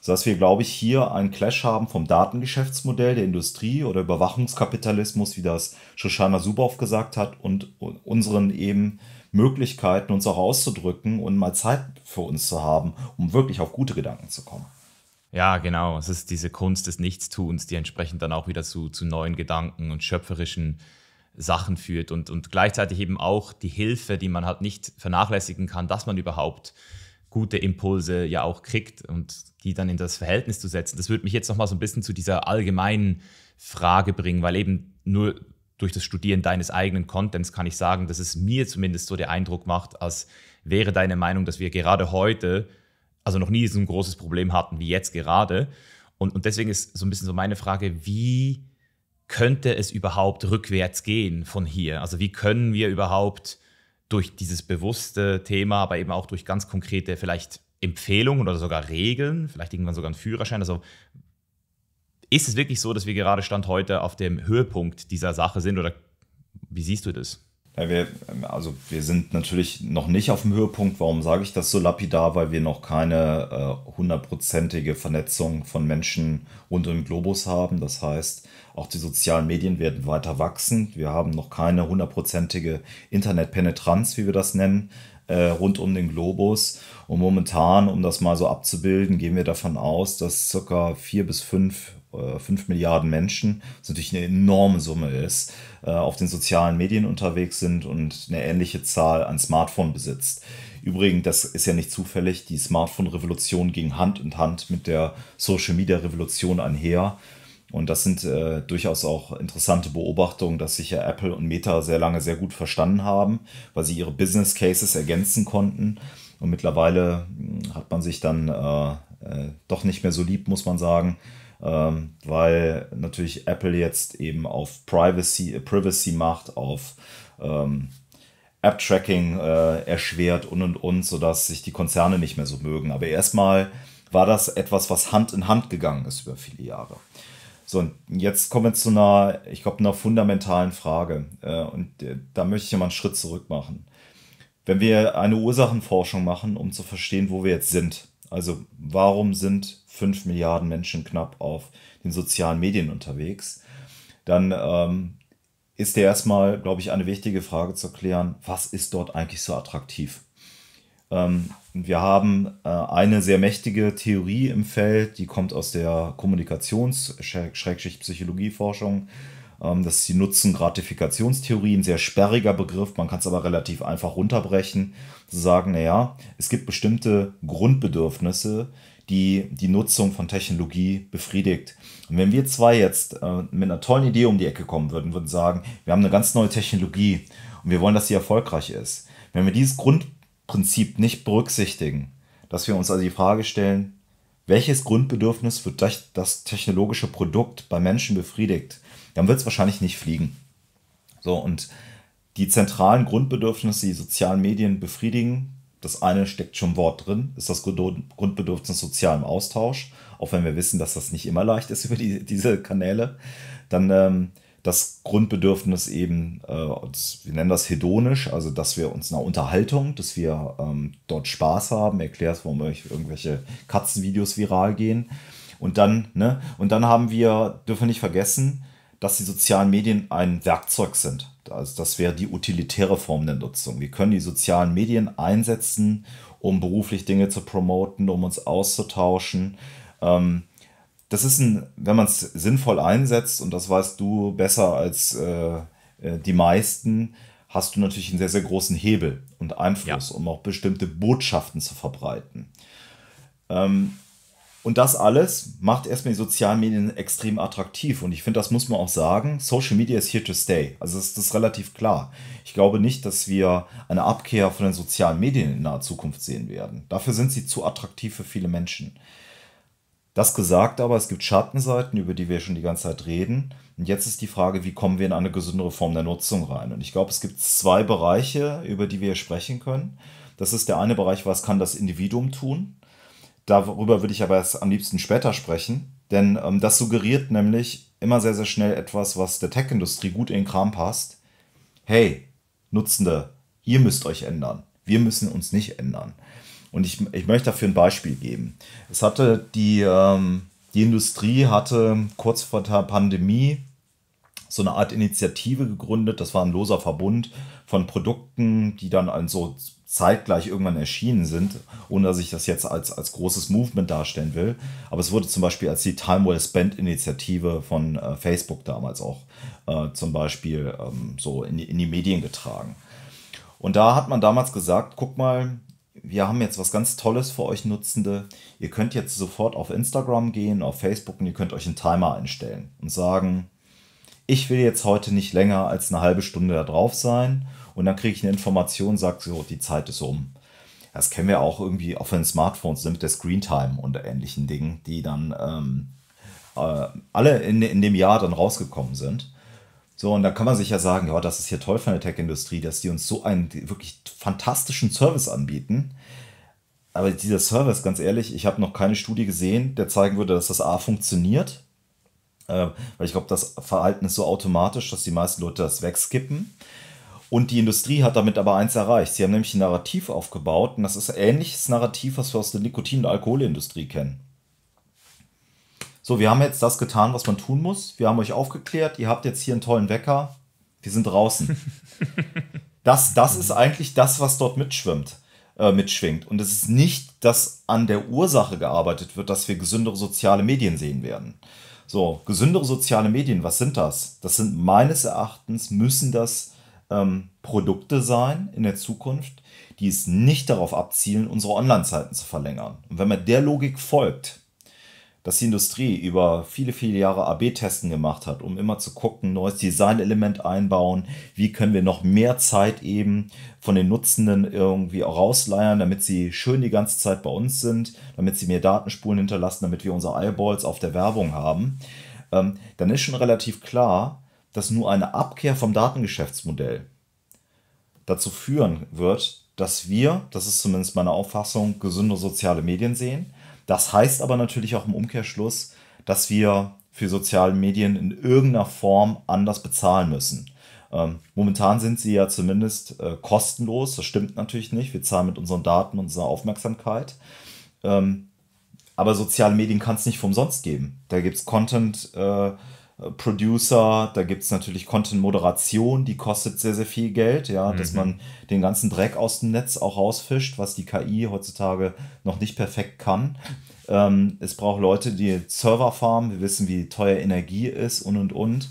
Sodass wir, glaube ich, hier einen Clash haben vom Datengeschäftsmodell der Industrie oder Überwachungskapitalismus, wie das Shoshana Zuboff gesagt hat, und unseren eben Möglichkeiten, uns auch auszudrücken und mal Zeit für uns zu haben, um wirklich auf gute Gedanken zu kommen. Ja, genau. Es ist diese Kunst des Nichtstuns, die entsprechend dann auch wieder zu, zu neuen Gedanken und schöpferischen äh, Sachen führt und, und gleichzeitig eben auch die Hilfe, die man halt nicht vernachlässigen kann, dass man überhaupt gute Impulse ja auch kriegt und die dann in das Verhältnis zu setzen. Das würde mich jetzt nochmal so ein bisschen zu dieser allgemeinen Frage bringen, weil eben nur durch das Studieren deines eigenen Contents kann ich sagen, dass es mir zumindest so der Eindruck macht, als wäre deine Meinung, dass wir gerade heute, also noch nie so ein großes Problem hatten wie jetzt gerade. Und, und deswegen ist so ein bisschen so meine Frage, wie könnte es überhaupt rückwärts gehen von hier? Also wie können wir überhaupt durch dieses bewusste Thema, aber eben auch durch ganz konkrete vielleicht Empfehlungen oder sogar Regeln, vielleicht irgendwann sogar einen Führerschein, also ist es wirklich so, dass wir gerade Stand heute auf dem Höhepunkt dieser Sache sind oder wie siehst du das? Ja, wir, also wir sind natürlich noch nicht auf dem Höhepunkt. Warum sage ich das so lapidar? Weil wir noch keine äh, hundertprozentige äh, Vernetzung von Menschen rund um den Globus haben. Das heißt, auch die sozialen Medien werden weiter wachsen. Wir haben noch keine hundertprozentige Internetpenetranz, wie wir das nennen, äh, rund um den Globus. Und momentan, um das mal so abzubilden, gehen wir davon aus, dass ca. vier bis fünf 5 äh, Milliarden Menschen, was natürlich eine enorme Summe ist, äh, auf den sozialen Medien unterwegs sind und eine ähnliche Zahl an Smartphone besitzt. Übrigens, das ist ja nicht zufällig, die Smartphone-Revolution ging Hand in Hand mit der Social-Media-Revolution einher. Und das sind äh, durchaus auch interessante Beobachtungen, dass sich ja Apple und Meta sehr lange sehr gut verstanden haben, weil sie ihre Business Cases ergänzen konnten. Und mittlerweile hm, hat man sich dann äh, äh, doch nicht mehr so lieb, muss man sagen ähm, weil natürlich Apple jetzt eben auf Privacy, äh, Privacy macht, auf ähm, App-Tracking äh, erschwert und und und, sodass sich die Konzerne nicht mehr so mögen. Aber erstmal war das etwas, was Hand in Hand gegangen ist über viele Jahre. So, und jetzt kommen wir zu einer, ich glaube, einer fundamentalen Frage. Äh, und äh, da möchte ich mal einen Schritt zurück machen. Wenn wir eine Ursachenforschung machen, um zu verstehen, wo wir jetzt sind, also warum sind 5 Milliarden Menschen knapp auf den sozialen Medien unterwegs, dann ähm, ist der erstmal, glaube ich, eine wichtige Frage zu klären, was ist dort eigentlich so attraktiv? Ähm, wir haben äh, eine sehr mächtige Theorie im Feld, die kommt aus der Kommunikations-Psychologieforschung. Ähm, das ist die Nutzen-Gratifikationstheorie, ein sehr sperriger Begriff, man kann es aber relativ einfach runterbrechen, zu sagen, naja, es gibt bestimmte Grundbedürfnisse, die die Nutzung von Technologie befriedigt. Und wenn wir zwei jetzt äh, mit einer tollen Idee um die Ecke kommen würden, würden sagen, wir haben eine ganz neue Technologie und wir wollen, dass sie erfolgreich ist. Wenn wir dieses Grundprinzip nicht berücksichtigen, dass wir uns also die Frage stellen, welches Grundbedürfnis wird durch das technologische Produkt bei Menschen befriedigt, dann wird es wahrscheinlich nicht fliegen. So, und die zentralen Grundbedürfnisse, die sozialen Medien befriedigen, das eine steckt schon Wort drin, ist das Grundbedürfnis sozialem Austausch, auch wenn wir wissen, dass das nicht immer leicht ist über die, diese Kanäle. Dann ähm, das Grundbedürfnis eben, äh, wir nennen das hedonisch, also dass wir uns einer Unterhaltung, dass wir ähm, dort Spaß haben, erklärt, warum irgendwelche Katzenvideos viral gehen. Und dann, ne, und dann haben wir, dürfen wir nicht vergessen, dass die sozialen Medien ein Werkzeug sind. Also das wäre die utilitäre Form der Nutzung. Wir können die sozialen Medien einsetzen, um beruflich Dinge zu promoten, um uns auszutauschen. Ähm, das ist ein, wenn man es sinnvoll einsetzt, und das weißt du besser als äh, äh, die meisten, hast du natürlich einen sehr, sehr großen Hebel und Einfluss, ja. um auch bestimmte Botschaften zu verbreiten. Ähm, und das alles macht erstmal die sozialen Medien extrem attraktiv. Und ich finde, das muss man auch sagen. Social Media is here to stay. Also das, das ist relativ klar. Ich glaube nicht, dass wir eine Abkehr von den sozialen Medien in naher Zukunft sehen werden. Dafür sind sie zu attraktiv für viele Menschen. Das gesagt aber, es gibt Schattenseiten, über die wir schon die ganze Zeit reden. Und jetzt ist die Frage, wie kommen wir in eine gesündere Form der Nutzung rein? Und ich glaube, es gibt zwei Bereiche, über die wir sprechen können. Das ist der eine Bereich, was kann das Individuum tun? Darüber würde ich aber erst am liebsten später sprechen, denn ähm, das suggeriert nämlich immer sehr, sehr schnell etwas, was der Tech-Industrie gut in den Kram passt. Hey, Nutzende, ihr müsst euch ändern. Wir müssen uns nicht ändern. Und ich, ich möchte dafür ein Beispiel geben. Es hatte die, ähm, die Industrie hatte kurz vor der Pandemie so eine Art Initiative gegründet. Das war ein loser Verbund von Produkten, die dann an so zeitgleich irgendwann erschienen sind, ohne dass ich das jetzt als, als großes Movement darstellen will. Aber es wurde zum Beispiel als die Time Well Spent Initiative von äh, Facebook damals auch äh, zum Beispiel ähm, so in, in die Medien getragen. Und da hat man damals gesagt, guck mal, wir haben jetzt was ganz Tolles für euch Nutzende. Ihr könnt jetzt sofort auf Instagram gehen, auf Facebook und ihr könnt euch einen Timer einstellen und sagen, ich will jetzt heute nicht länger als eine halbe Stunde da drauf sein und dann kriege ich eine Information, sagt so, die Zeit ist um. Das kennen wir auch irgendwie auf den Smartphones ne, mit der Screentime und ähnlichen Dingen, die dann ähm, äh, alle in, in dem Jahr dann rausgekommen sind. So, und da kann man sich ja sagen, ja, das ist hier toll von der Tech-Industrie, dass die uns so einen wirklich fantastischen Service anbieten. Aber dieser Service, ganz ehrlich, ich habe noch keine Studie gesehen, der zeigen würde, dass das A funktioniert. Äh, weil ich glaube, das Verhalten ist so automatisch, dass die meisten Leute das wegskippen. Und die Industrie hat damit aber eins erreicht. Sie haben nämlich ein Narrativ aufgebaut und das ist ein ähnliches Narrativ, was wir aus der Nikotin- und Alkoholindustrie kennen. So, wir haben jetzt das getan, was man tun muss. Wir haben euch aufgeklärt. Ihr habt jetzt hier einen tollen Wecker. Wir sind draußen. Das, das ist mhm. eigentlich das, was dort mitschwimmt, äh, mitschwingt. Und es ist nicht, dass an der Ursache gearbeitet wird, dass wir gesündere soziale Medien sehen werden. So, gesündere soziale Medien, was sind das? Das sind meines Erachtens, müssen das ähm, Produkte sein in der Zukunft, die es nicht darauf abzielen, unsere Online-Zeiten zu verlängern. Und wenn man der Logik folgt, dass die Industrie über viele, viele Jahre AB-Testen gemacht hat, um immer zu gucken, neues Designelement einbauen, wie können wir noch mehr Zeit eben von den Nutzenden irgendwie auch rausleiern, damit sie schön die ganze Zeit bei uns sind, damit sie mehr Datenspuren hinterlassen, damit wir unsere Eyeballs auf der Werbung haben, ähm, dann ist schon relativ klar, dass nur eine Abkehr vom Datengeschäftsmodell dazu führen wird, dass wir, das ist zumindest meine Auffassung, gesündere soziale Medien sehen. Das heißt aber natürlich auch im Umkehrschluss, dass wir für soziale Medien in irgendeiner Form anders bezahlen müssen. Ähm, momentan sind sie ja zumindest äh, kostenlos, das stimmt natürlich nicht. Wir zahlen mit unseren Daten, unserer Aufmerksamkeit. Ähm, aber soziale Medien kann es nicht umsonst geben. Da gibt es Content. Äh, äh, Producer, da gibt es natürlich Content-Moderation, die kostet sehr, sehr viel Geld, ja, mhm. dass man den ganzen Dreck aus dem Netz auch rausfischt, was die KI heutzutage noch nicht perfekt kann. Ähm, es braucht Leute, die Server farmen, wir wissen, wie teuer Energie ist und und und.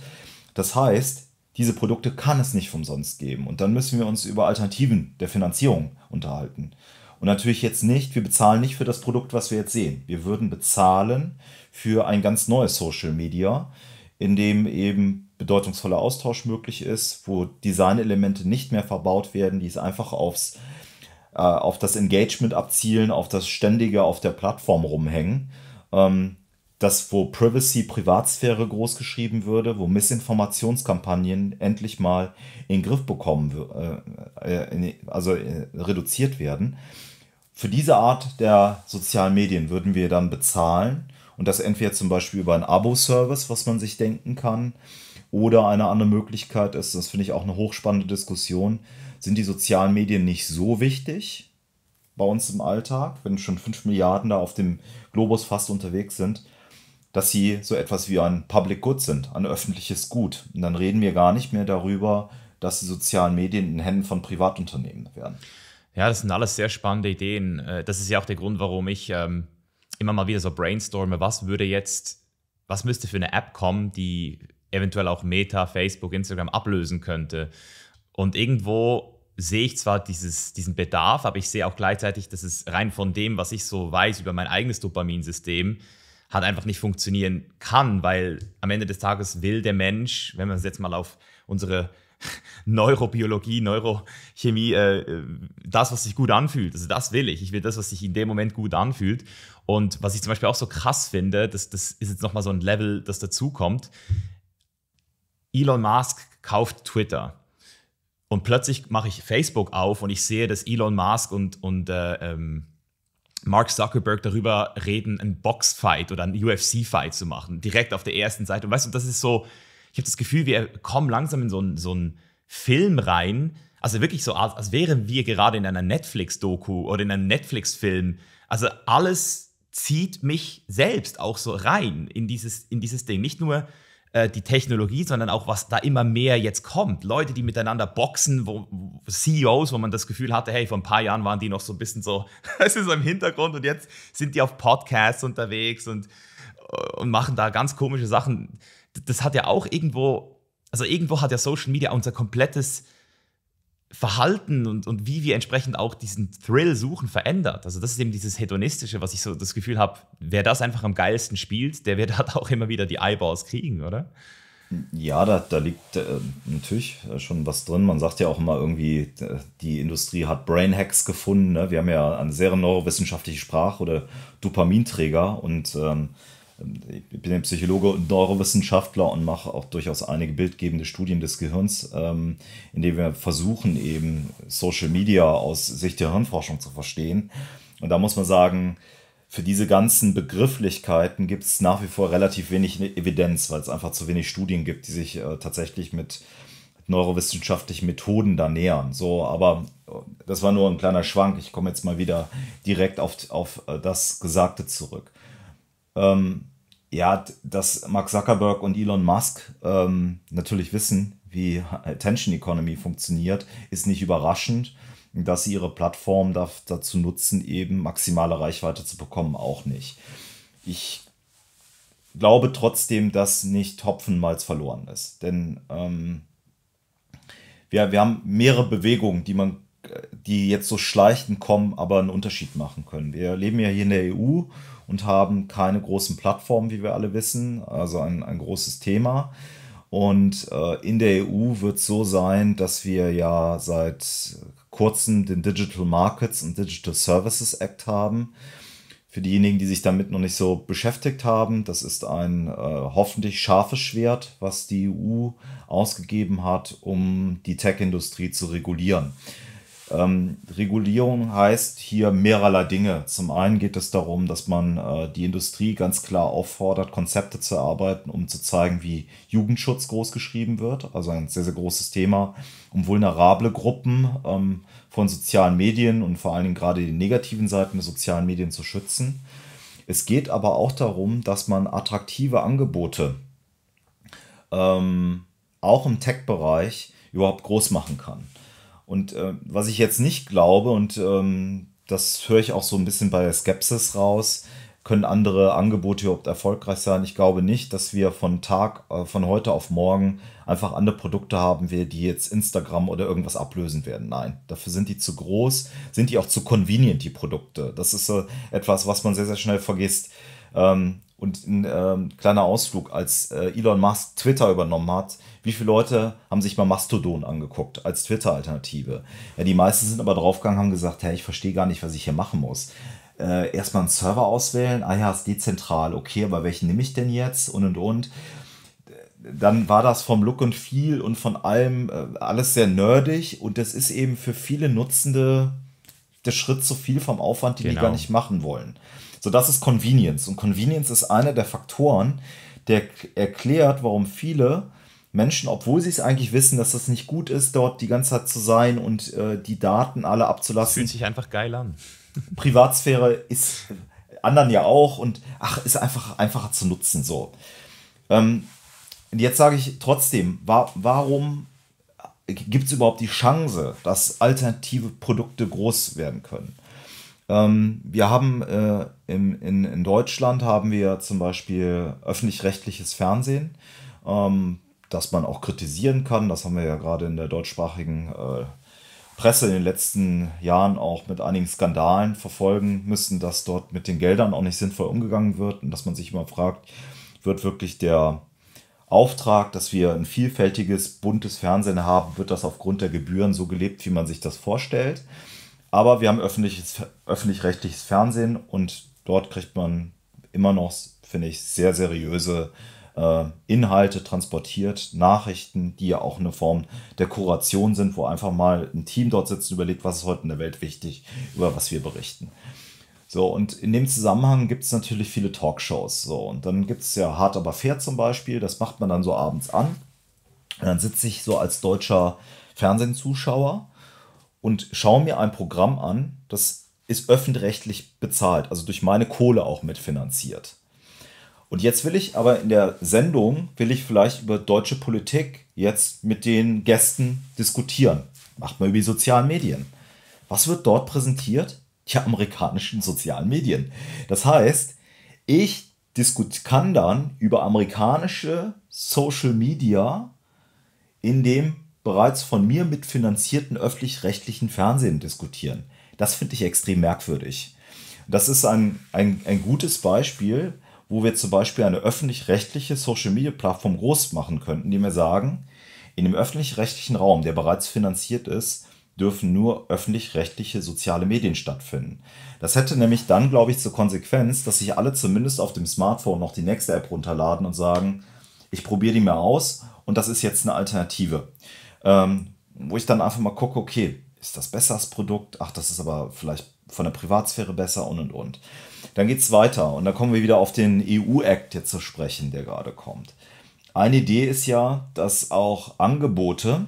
Das heißt, diese Produkte kann es nicht vom Sonst geben. Und dann müssen wir uns über Alternativen der Finanzierung unterhalten. Und natürlich jetzt nicht, wir bezahlen nicht für das Produkt, was wir jetzt sehen. Wir würden bezahlen für ein ganz neues Social Media, in dem eben bedeutungsvoller Austausch möglich ist, wo Designelemente nicht mehr verbaut werden, die es einfach aufs, äh, auf das Engagement abzielen, auf das Ständige auf der Plattform rumhängen. Ähm, das, wo Privacy, Privatsphäre großgeschrieben würde, wo Missinformationskampagnen endlich mal in den Griff bekommen, äh, äh, also äh, reduziert werden. Für diese Art der sozialen Medien würden wir dann bezahlen und das entweder zum Beispiel über einen Abo-Service, was man sich denken kann, oder eine andere Möglichkeit ist, das finde ich auch eine hochspannende Diskussion, sind die sozialen Medien nicht so wichtig bei uns im Alltag, wenn schon 5 Milliarden da auf dem Globus fast unterwegs sind, dass sie so etwas wie ein Public Good sind, ein öffentliches Gut. Und dann reden wir gar nicht mehr darüber, dass die sozialen Medien in Händen von Privatunternehmen werden. Ja, das sind alles sehr spannende Ideen. Äh, das ist ja auch der Grund, warum ich ähm immer mal wieder so brainstorme, was würde jetzt, was müsste für eine App kommen, die eventuell auch Meta, Facebook, Instagram ablösen könnte. Und irgendwo sehe ich zwar dieses, diesen Bedarf, aber ich sehe auch gleichzeitig, dass es rein von dem, was ich so weiß über mein eigenes Dopaminsystem, hat einfach nicht funktionieren kann, weil am Ende des Tages will der Mensch, wenn man es jetzt mal auf unsere Neurobiologie, Neurochemie, äh, das, was sich gut anfühlt. Also das will ich. Ich will das, was sich in dem Moment gut anfühlt. Und was ich zum Beispiel auch so krass finde, das, das ist jetzt nochmal so ein Level, das dazukommt. Elon Musk kauft Twitter. Und plötzlich mache ich Facebook auf und ich sehe, dass Elon Musk und, und äh, ähm, Mark Zuckerberg darüber reden, einen Boxfight oder einen UFC-Fight zu machen, direkt auf der ersten Seite. Und weißt du, das ist so, ich habe das Gefühl, wir kommen langsam in so einen so Film rein. Also wirklich so, als, als wären wir gerade in einer Netflix-Doku oder in einem Netflix-Film. Also alles zieht mich selbst auch so rein in dieses, in dieses Ding. Nicht nur äh, die Technologie, sondern auch, was da immer mehr jetzt kommt. Leute, die miteinander boxen, wo, wo CEOs, wo man das Gefühl hatte, hey, vor ein paar Jahren waren die noch so ein bisschen so, es ist so im Hintergrund und jetzt sind die auf Podcasts unterwegs und, äh, und machen da ganz komische Sachen das hat ja auch irgendwo, also irgendwo hat ja Social Media unser komplettes Verhalten und, und wie wir entsprechend auch diesen Thrill suchen verändert. Also das ist eben dieses hedonistische, was ich so das Gefühl habe, wer das einfach am geilsten spielt, der wird halt auch immer wieder die Eyeballs kriegen, oder? Ja, da, da liegt äh, natürlich schon was drin. Man sagt ja auch immer irgendwie, die Industrie hat Brain Hacks gefunden. Ne? Wir haben ja eine sehr neurowissenschaftliche Sprache oder Dopaminträger und ähm, ich bin Psychologe und Neurowissenschaftler und mache auch durchaus einige bildgebende Studien des Gehirns, ähm, indem wir versuchen, eben Social Media aus Sicht der Hirnforschung zu verstehen. Und da muss man sagen, für diese ganzen Begrifflichkeiten gibt es nach wie vor relativ wenig Evidenz, weil es einfach zu wenig Studien gibt, die sich äh, tatsächlich mit neurowissenschaftlichen Methoden da nähern. So, aber äh, das war nur ein kleiner Schwank. Ich komme jetzt mal wieder direkt auf, auf äh, das Gesagte zurück. Ähm, ja, dass Mark Zuckerberg und Elon Musk ähm, natürlich wissen, wie Attention Economy funktioniert, ist nicht überraschend. Dass sie ihre Plattform dazu nutzen, eben maximale Reichweite zu bekommen, auch nicht. Ich glaube trotzdem, dass nicht Hopfenmalz verloren ist. Denn ähm, wir, wir haben mehrere Bewegungen, die man äh, die jetzt so schleichend kommen, aber einen Unterschied machen können. Wir leben ja hier in der EU und haben keine großen Plattformen, wie wir alle wissen, also ein, ein großes Thema. Und äh, in der EU wird es so sein, dass wir ja seit kurzem den Digital Markets und Digital Services Act haben. Für diejenigen, die sich damit noch nicht so beschäftigt haben, das ist ein äh, hoffentlich scharfes Schwert, was die EU ausgegeben hat, um die Tech-Industrie zu regulieren. Ähm, Regulierung heißt hier mehrerer Dinge. Zum einen geht es darum, dass man äh, die Industrie ganz klar auffordert, Konzepte zu erarbeiten, um zu zeigen, wie Jugendschutz großgeschrieben wird. Also ein sehr, sehr großes Thema, um vulnerable Gruppen ähm, von sozialen Medien und vor allen Dingen gerade die negativen Seiten der sozialen Medien zu schützen. Es geht aber auch darum, dass man attraktive Angebote ähm, auch im Tech-Bereich überhaupt groß machen kann. Und äh, was ich jetzt nicht glaube, und ähm, das höre ich auch so ein bisschen bei der Skepsis raus, können andere Angebote überhaupt erfolgreich sein? Ich glaube nicht, dass wir von Tag, äh, von heute auf morgen einfach andere Produkte haben, wir die jetzt Instagram oder irgendwas ablösen werden. Nein, dafür sind die zu groß, sind die auch zu convenient, die Produkte. Das ist äh, etwas, was man sehr, sehr schnell vergisst. Ähm, und ein äh, kleiner Ausflug, als äh, Elon Musk Twitter übernommen hat, wie viele Leute haben sich mal Mastodon angeguckt als Twitter-Alternative? Ja, die meisten sind aber draufgegangen, haben gesagt, hey, ich verstehe gar nicht, was ich hier machen muss. Äh, erstmal einen Server auswählen, ah ja, ist dezentral, okay, aber welchen nehme ich denn jetzt und und und. Dann war das vom Look und Feel und von allem äh, alles sehr nerdig und das ist eben für viele Nutzende der Schritt zu viel vom Aufwand, die genau. die gar genau. nicht machen wollen. So, das ist Convenience. Und Convenience ist einer der Faktoren, der erklärt, warum viele Menschen, obwohl sie es eigentlich wissen, dass das nicht gut ist, dort die ganze Zeit zu sein und äh, die Daten alle abzulassen. fühlt sich einfach geil an. Privatsphäre ist äh, anderen ja auch und ach, ist einfach einfacher zu nutzen so. Ähm, und jetzt sage ich trotzdem, wa warum äh, gibt es überhaupt die Chance, dass alternative Produkte groß werden können? Ähm, wir haben äh, im, in, in Deutschland haben wir zum Beispiel öffentlich-rechtliches Fernsehen. Ähm, dass man auch kritisieren kann. Das haben wir ja gerade in der deutschsprachigen äh, Presse in den letzten Jahren auch mit einigen Skandalen verfolgen müssen, dass dort mit den Geldern auch nicht sinnvoll umgegangen wird und dass man sich immer fragt, wird wirklich der Auftrag, dass wir ein vielfältiges, buntes Fernsehen haben, wird das aufgrund der Gebühren so gelebt, wie man sich das vorstellt. Aber wir haben öffentlich-rechtliches Fernsehen und dort kriegt man immer noch, finde ich, sehr seriöse äh, äh, Inhalte transportiert, Nachrichten, die ja auch eine Form der Kuration sind, wo einfach mal ein Team dort sitzt und überlegt, was ist heute in der Welt wichtig, über was wir berichten. So, und in dem Zusammenhang gibt es natürlich viele Talkshows. So, und dann gibt es ja Hart aber fair zum Beispiel, das macht man dann so abends an. Und dann sitze ich so als deutscher Fernsehzuschauer und schaue mir ein Programm an, das ist öffentlich bezahlt, also durch meine Kohle auch mitfinanziert. Und jetzt will ich aber in der Sendung, will ich vielleicht über deutsche Politik jetzt mit den Gästen diskutieren. Macht mal über die sozialen Medien. Was wird dort präsentiert? Die amerikanischen sozialen Medien. Das heißt, ich kann dann über amerikanische Social Media in dem bereits von mir mitfinanzierten öffentlich-rechtlichen Fernsehen diskutieren. Das finde ich extrem merkwürdig. Das ist ein, ein, ein gutes Beispiel, wo wir zum Beispiel eine öffentlich-rechtliche Social-Media-Plattform groß machen könnten, die mir sagen, in dem öffentlich-rechtlichen Raum, der bereits finanziert ist, dürfen nur öffentlich-rechtliche soziale Medien stattfinden. Das hätte nämlich dann, glaube ich, zur Konsequenz, dass sich alle zumindest auf dem Smartphone noch die nächste App runterladen und sagen, ich probiere die mal aus und das ist jetzt eine Alternative. Ähm, wo ich dann einfach mal gucke, okay, ist das besser als Produkt? Ach, das ist aber vielleicht von der Privatsphäre besser und und und. Dann geht es weiter und da kommen wir wieder auf den EU-Act jetzt zu sprechen, der gerade kommt. Eine Idee ist ja, dass auch Angebote,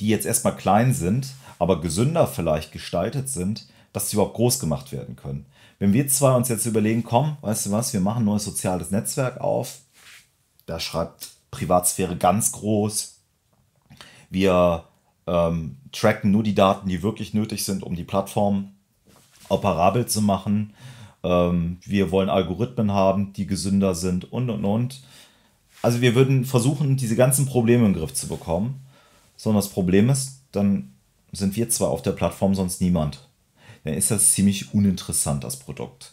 die jetzt erstmal klein sind, aber gesünder vielleicht gestaltet sind, dass sie überhaupt groß gemacht werden können. Wenn wir zwei uns jetzt überlegen, komm, weißt du was, wir machen ein neues soziales Netzwerk auf, da schreibt Privatsphäre ganz groß, wir ähm, tracken nur die Daten, die wirklich nötig sind, um die Plattform operabel zu machen. Ähm, wir wollen Algorithmen haben, die gesünder sind und und und. Also wir würden versuchen, diese ganzen Probleme in den Griff zu bekommen. Sondern das Problem ist, dann sind wir zwar auf der Plattform, sonst niemand. Dann ist das ziemlich uninteressant, das Produkt.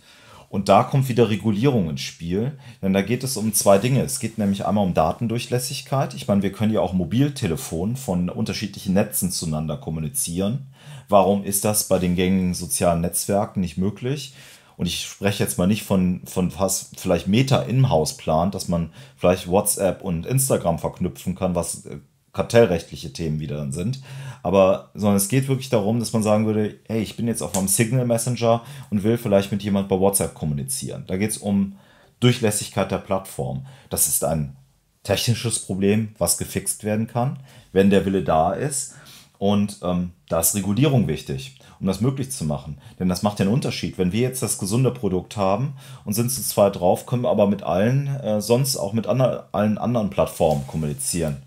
Und da kommt wieder Regulierung ins Spiel, denn da geht es um zwei Dinge. Es geht nämlich einmal um Datendurchlässigkeit. Ich meine, wir können ja auch Mobiltelefon von unterschiedlichen Netzen zueinander kommunizieren. Warum ist das bei den gängigen sozialen Netzwerken nicht möglich? und ich spreche jetzt mal nicht von, von was vielleicht Meta im Haus plant, dass man vielleicht WhatsApp und Instagram verknüpfen kann, was äh, kartellrechtliche Themen wieder dann sind. Aber, sondern es geht wirklich darum, dass man sagen würde, hey, ich bin jetzt auf einem Signal Messenger und will vielleicht mit jemand bei WhatsApp kommunizieren. Da geht es um Durchlässigkeit der Plattform. Das ist ein technisches Problem, was gefixt werden kann, wenn der Wille da ist. Und ähm, da ist Regulierung wichtig um das möglich zu machen. Denn das macht ja einen Unterschied. Wenn wir jetzt das gesunde Produkt haben und sind zu zweit drauf, können wir aber mit allen, äh, sonst auch mit ander, allen anderen Plattformen kommunizieren.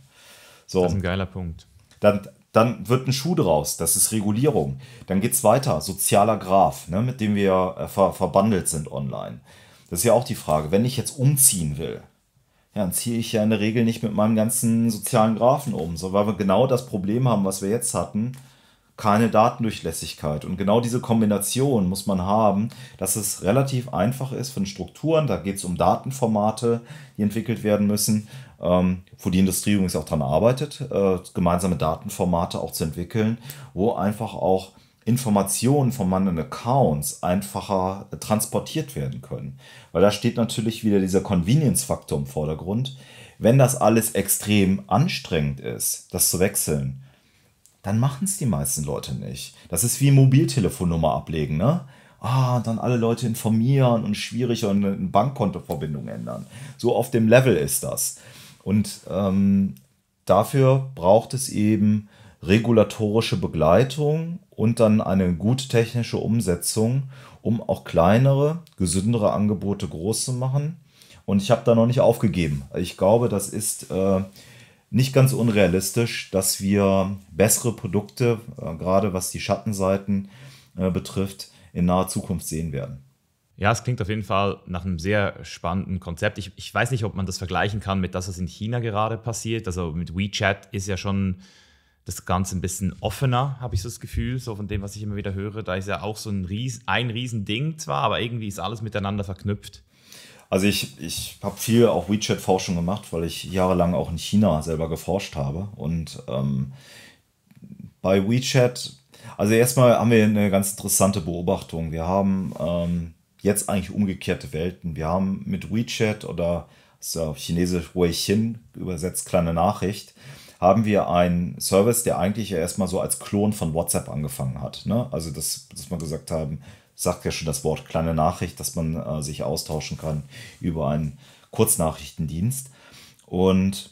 So. Das ist ein geiler Punkt. Dann, dann wird ein Schuh draus, das ist Regulierung. Dann geht es weiter, sozialer Graph, ne, mit dem wir äh, ver verbandelt sind online. Das ist ja auch die Frage, wenn ich jetzt umziehen will, ja, dann ziehe ich ja in der Regel nicht mit meinem ganzen sozialen Graphen um, so, weil wir genau das Problem haben, was wir jetzt hatten, keine Datendurchlässigkeit. Und genau diese Kombination muss man haben, dass es relativ einfach ist von Strukturen. Da geht es um Datenformate, die entwickelt werden müssen, ähm, wo die Industrie übrigens auch daran arbeitet, äh, gemeinsame Datenformate auch zu entwickeln, wo einfach auch Informationen von meinen Accounts einfacher äh, transportiert werden können. Weil da steht natürlich wieder dieser Convenience-Faktor im Vordergrund. Wenn das alles extrem anstrengend ist, das zu wechseln, dann machen es die meisten Leute nicht. Das ist wie Mobiltelefonnummer ablegen, ne? Ah, dann alle Leute informieren und schwierig und eine Bankkontoverbindung ändern. So auf dem Level ist das. Und ähm, dafür braucht es eben regulatorische Begleitung und dann eine gute technische Umsetzung, um auch kleinere, gesündere Angebote groß zu machen. Und ich habe da noch nicht aufgegeben. Ich glaube, das ist äh, nicht ganz unrealistisch, dass wir bessere Produkte, äh, gerade was die Schattenseiten äh, betrifft, in naher Zukunft sehen werden. Ja, es klingt auf jeden Fall nach einem sehr spannenden Konzept. Ich, ich weiß nicht, ob man das vergleichen kann mit das, was in China gerade passiert. Also mit WeChat ist ja schon das Ganze ein bisschen offener, habe ich so das Gefühl, so von dem, was ich immer wieder höre. Da ist ja auch so ein, Ries, ein Riesending zwar, aber irgendwie ist alles miteinander verknüpft. Also ich, ich habe viel auch WeChat-Forschung gemacht, weil ich jahrelang auch in China selber geforscht habe. Und ähm, bei WeChat, also erstmal haben wir eine ganz interessante Beobachtung. Wir haben ähm, jetzt eigentlich umgekehrte Welten. Wir haben mit WeChat oder ist ja auf Chinesisch Huixin, übersetzt kleine Nachricht, haben wir einen Service, der eigentlich ja erstmal so als Klon von WhatsApp angefangen hat. Ne? Also, das, dass man gesagt haben, sagt ja schon das Wort kleine Nachricht, dass man äh, sich austauschen kann über einen Kurznachrichtendienst. Und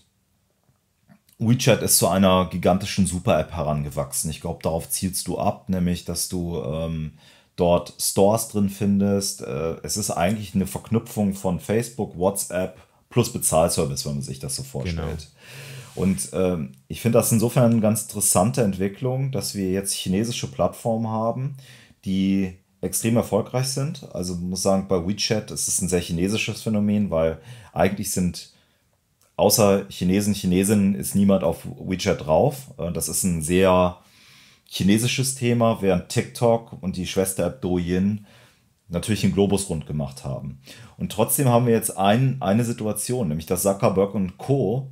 WeChat ist zu einer gigantischen Super-App herangewachsen. Ich glaube, darauf zielst du ab, nämlich dass du ähm, dort Stores drin findest. Äh, es ist eigentlich eine Verknüpfung von Facebook, WhatsApp plus Bezahlservice, wenn man sich das so vorstellt. Genau. Und ähm, ich finde das insofern eine ganz interessante Entwicklung, dass wir jetzt chinesische Plattformen haben, die extrem erfolgreich sind. Also muss sagen, bei WeChat ist es ein sehr chinesisches Phänomen, weil eigentlich sind außer Chinesen, Chinesinnen ist niemand auf WeChat drauf. Äh, das ist ein sehr chinesisches Thema, während TikTok und die Schwester-App Douyin natürlich den Globus rund gemacht haben. Und trotzdem haben wir jetzt ein, eine Situation, nämlich dass Zuckerberg und Co.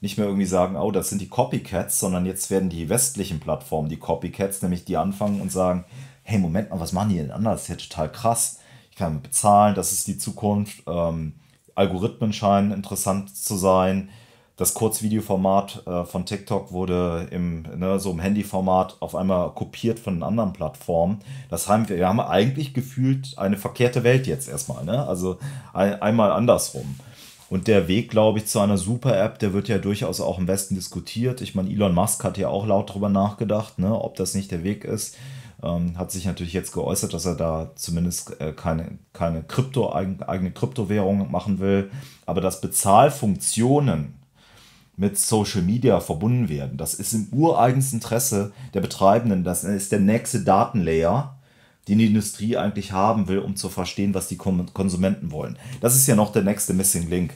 nicht mehr irgendwie sagen, oh, das sind die Copycats, sondern jetzt werden die westlichen Plattformen die Copycats, nämlich die anfangen und sagen, hey, Moment mal, was machen die denn anders? Das ist ja total krass. Ich kann bezahlen, das ist die Zukunft. Ähm, Algorithmen scheinen interessant zu sein. Das Kurzvideoformat äh, von TikTok wurde im, ne, so im Handyformat auf einmal kopiert von anderen Plattformen. Das haben wir, wir haben eigentlich gefühlt eine verkehrte Welt jetzt erstmal, ne? Also ein, einmal andersrum. Und der Weg, glaube ich, zu einer Super-App, der wird ja durchaus auch im Westen diskutiert. Ich meine, Elon Musk hat ja auch laut darüber nachgedacht, ne, ob das nicht der Weg ist ähm, hat sich natürlich jetzt geäußert, dass er da zumindest äh, keine, keine Krypto, eigene Kryptowährung machen will, aber dass Bezahlfunktionen mit Social Media verbunden werden. Das ist im ureigensten Interesse der Betreibenden. Das ist der nächste Datenlayer, den die Industrie eigentlich haben will, um zu verstehen, was die Konsumenten wollen. Das ist ja noch der nächste Missing Link.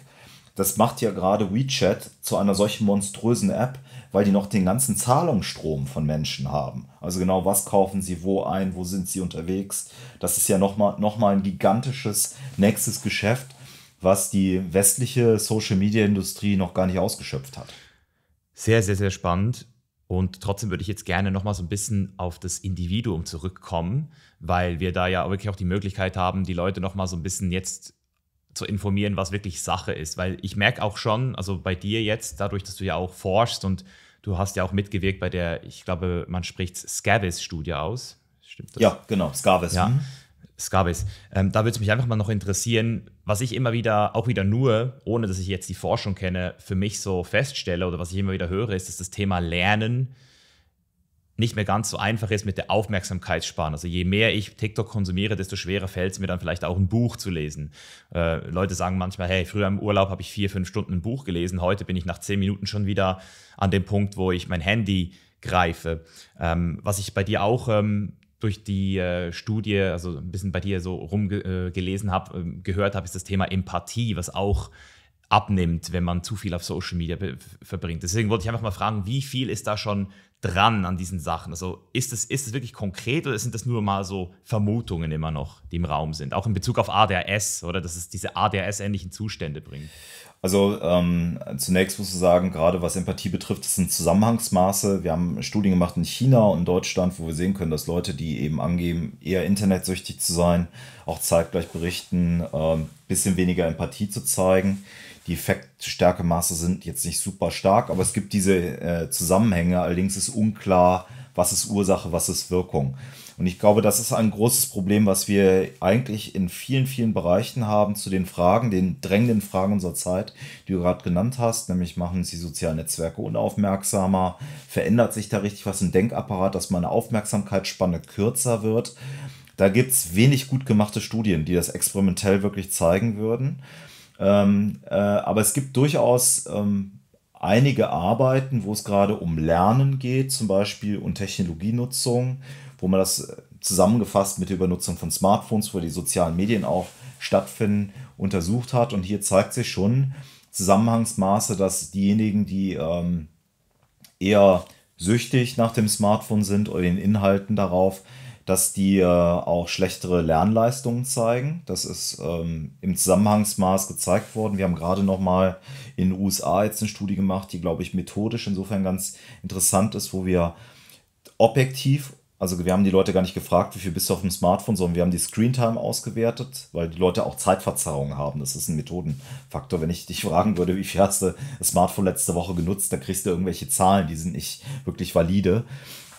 Das macht ja gerade WeChat zu einer solchen monströsen App, weil die noch den ganzen Zahlungsstrom von Menschen haben. Also genau, was kaufen sie wo ein, wo sind sie unterwegs. Das ist ja nochmal noch mal ein gigantisches nächstes Geschäft, was die westliche Social-Media-Industrie noch gar nicht ausgeschöpft hat. Sehr, sehr, sehr spannend. Und trotzdem würde ich jetzt gerne nochmal so ein bisschen auf das Individuum zurückkommen, weil wir da ja wirklich auch die Möglichkeit haben, die Leute nochmal so ein bisschen jetzt zu informieren, was wirklich Sache ist. Weil ich merke auch schon, also bei dir jetzt, dadurch, dass du ja auch forschst und du hast ja auch mitgewirkt bei der, ich glaube, man spricht Scavis-Studie aus. Stimmt das? Ja, genau, Scavis. Ja. Mhm. Scavis. Ähm, da würde es mich einfach mal noch interessieren, was ich immer wieder, auch wieder nur, ohne dass ich jetzt die Forschung kenne, für mich so feststelle oder was ich immer wieder höre, ist, dass das Thema Lernen nicht mehr ganz so einfach ist mit der Aufmerksamkeitsspanne. Also je mehr ich TikTok konsumiere, desto schwerer fällt es mir dann vielleicht auch ein Buch zu lesen. Äh, Leute sagen manchmal, hey, früher im Urlaub habe ich vier, fünf Stunden ein Buch gelesen, heute bin ich nach zehn Minuten schon wieder an dem Punkt, wo ich mein Handy greife. Ähm, was ich bei dir auch ähm, durch die äh, Studie, also ein bisschen bei dir so rumgelesen äh, habe, ähm, gehört habe, ist das Thema Empathie, was auch abnimmt, wenn man zu viel auf Social Media verbringt. Deswegen wollte ich einfach mal fragen, wie viel ist da schon dran an diesen Sachen? Also ist es ist das wirklich konkret oder sind das nur mal so Vermutungen immer noch, die im Raum sind? Auch in Bezug auf ADHS oder dass es diese ADHS-ähnlichen Zustände bringt? Also ähm, zunächst muss ich sagen, gerade was Empathie betrifft, das sind Zusammenhangsmaße. Wir haben Studien gemacht in China und Deutschland, wo wir sehen können, dass Leute, die eben angeben, eher internetsüchtig zu sein, auch zeitgleich berichten, ein äh, bisschen weniger Empathie zu zeigen. Die Effektstärkemaße sind jetzt nicht super stark, aber es gibt diese äh, Zusammenhänge. Allerdings ist unklar, was ist Ursache, was ist Wirkung. Und ich glaube, das ist ein großes Problem, was wir eigentlich in vielen, vielen Bereichen haben zu den Fragen, den drängenden Fragen unserer Zeit, die du gerade genannt hast, nämlich machen sie soziale Netzwerke unaufmerksamer, verändert sich da richtig was im Denkapparat, dass meine Aufmerksamkeitsspanne kürzer wird. Da gibt es wenig gut gemachte Studien, die das experimentell wirklich zeigen würden. Ähm, äh, aber es gibt durchaus ähm, einige Arbeiten, wo es gerade um Lernen geht, zum Beispiel und Technologienutzung wo man das äh, zusammengefasst mit der Übernutzung von Smartphones, wo die sozialen Medien auch stattfinden, untersucht hat. Und hier zeigt sich schon Zusammenhangsmaße, dass diejenigen, die ähm, eher süchtig nach dem Smartphone sind oder den Inhalten darauf, dass die äh, auch schlechtere Lernleistungen zeigen. Das ist ähm, im Zusammenhangsmaß gezeigt worden. Wir haben gerade noch mal in den USA jetzt eine Studie gemacht, die, glaube ich, methodisch insofern ganz interessant ist, wo wir objektiv also wir haben die Leute gar nicht gefragt, wie viel bist du auf dem Smartphone, sondern wir haben die Screentime ausgewertet, weil die Leute auch Zeitverzerrungen haben. Das ist ein Methodenfaktor. Wenn ich dich fragen würde, wie viel hast du das Smartphone letzte Woche genutzt, dann kriegst du irgendwelche Zahlen, die sind nicht wirklich valide.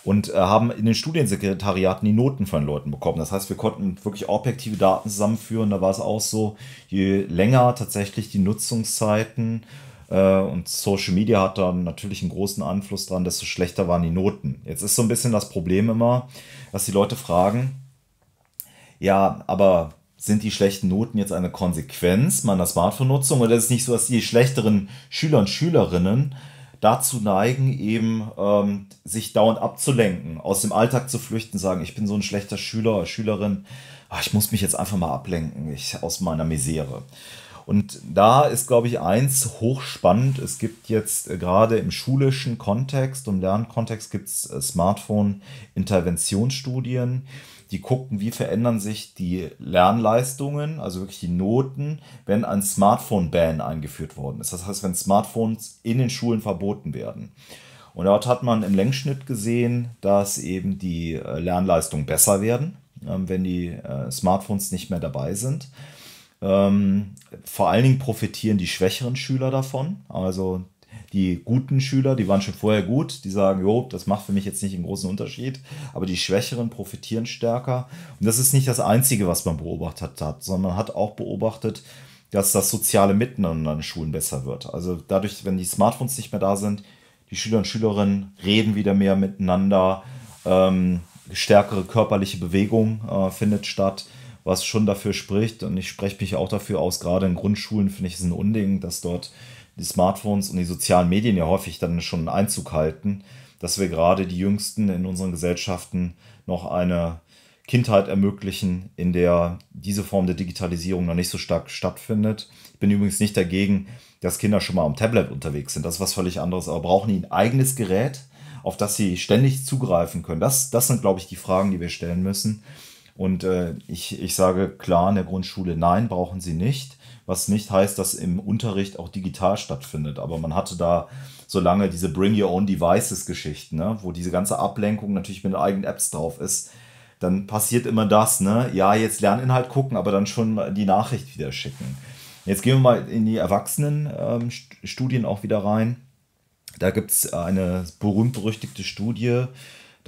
Und äh, haben in den Studiensekretariaten die Noten von den Leuten bekommen. Das heißt, wir konnten wirklich objektive Daten zusammenführen. Da war es auch so, je länger tatsächlich die Nutzungszeiten äh, und Social Media hat da natürlich einen großen Einfluss dran, desto schlechter waren die Noten. Jetzt ist so ein bisschen das Problem immer, dass die Leute fragen, ja, aber sind die schlechten Noten jetzt eine Konsequenz meiner Smartphone-Nutzung oder ist es nicht so, dass die schlechteren Schüler und Schülerinnen dazu neigen, eben ähm, sich dauernd abzulenken, aus dem Alltag zu flüchten, sagen, ich bin so ein schlechter Schüler, oder Schülerin, ach, ich muss mich jetzt einfach mal ablenken ich, aus meiner Misere. Und da ist, glaube ich, eins hochspannend. Es gibt jetzt äh, gerade im schulischen Kontext, im Lernkontext gibt es äh, Smartphone-Interventionsstudien, die gucken, wie verändern sich die Lernleistungen, also wirklich die Noten, wenn ein Smartphone-Ban eingeführt worden ist. Das heißt, wenn Smartphones in den Schulen verboten werden. Und dort hat man im Längsschnitt gesehen, dass eben die äh, Lernleistungen besser werden, ähm, wenn die Smartphones nicht mehr dabei sind. Ähm, vor allen Dingen profitieren die schwächeren Schüler davon. Also die guten Schüler, die waren schon vorher gut, die sagen, jo, das macht für mich jetzt nicht einen großen Unterschied, aber die Schwächeren profitieren stärker. Und das ist nicht das Einzige, was man beobachtet hat, sondern man hat auch beobachtet, dass das soziale Miteinander in Schulen besser wird. Also dadurch, wenn die Smartphones nicht mehr da sind, die Schüler und Schülerinnen reden wieder mehr miteinander, ähm, stärkere körperliche Bewegung äh, findet statt was schon dafür spricht. Und ich spreche mich auch dafür aus, gerade in Grundschulen finde ich es ein Unding, dass dort die Smartphones und die sozialen Medien ja häufig dann schon einen Einzug halten, dass wir gerade die Jüngsten in unseren Gesellschaften noch eine Kindheit ermöglichen, in der diese Form der Digitalisierung noch nicht so stark stattfindet. Ich bin übrigens nicht dagegen, dass Kinder schon mal am Tablet unterwegs sind. Das ist was völlig anderes, aber brauchen die ein eigenes Gerät, auf das sie ständig zugreifen können? Das, das sind, glaube ich, die Fragen, die wir stellen müssen. Und äh, ich, ich sage klar in der Grundschule, nein, brauchen sie nicht. Was nicht heißt, dass im Unterricht auch digital stattfindet. Aber man hatte da so lange diese Bring Your Own Devices-Geschichten, ne? wo diese ganze Ablenkung natürlich mit eigenen Apps drauf ist. Dann passiert immer das, ne? Ja, jetzt Lerninhalt gucken, aber dann schon die Nachricht wieder schicken. Jetzt gehen wir mal in die Erwachsenenstudien ähm, auch wieder rein. Da gibt es eine berühmt-berüchtigte Studie,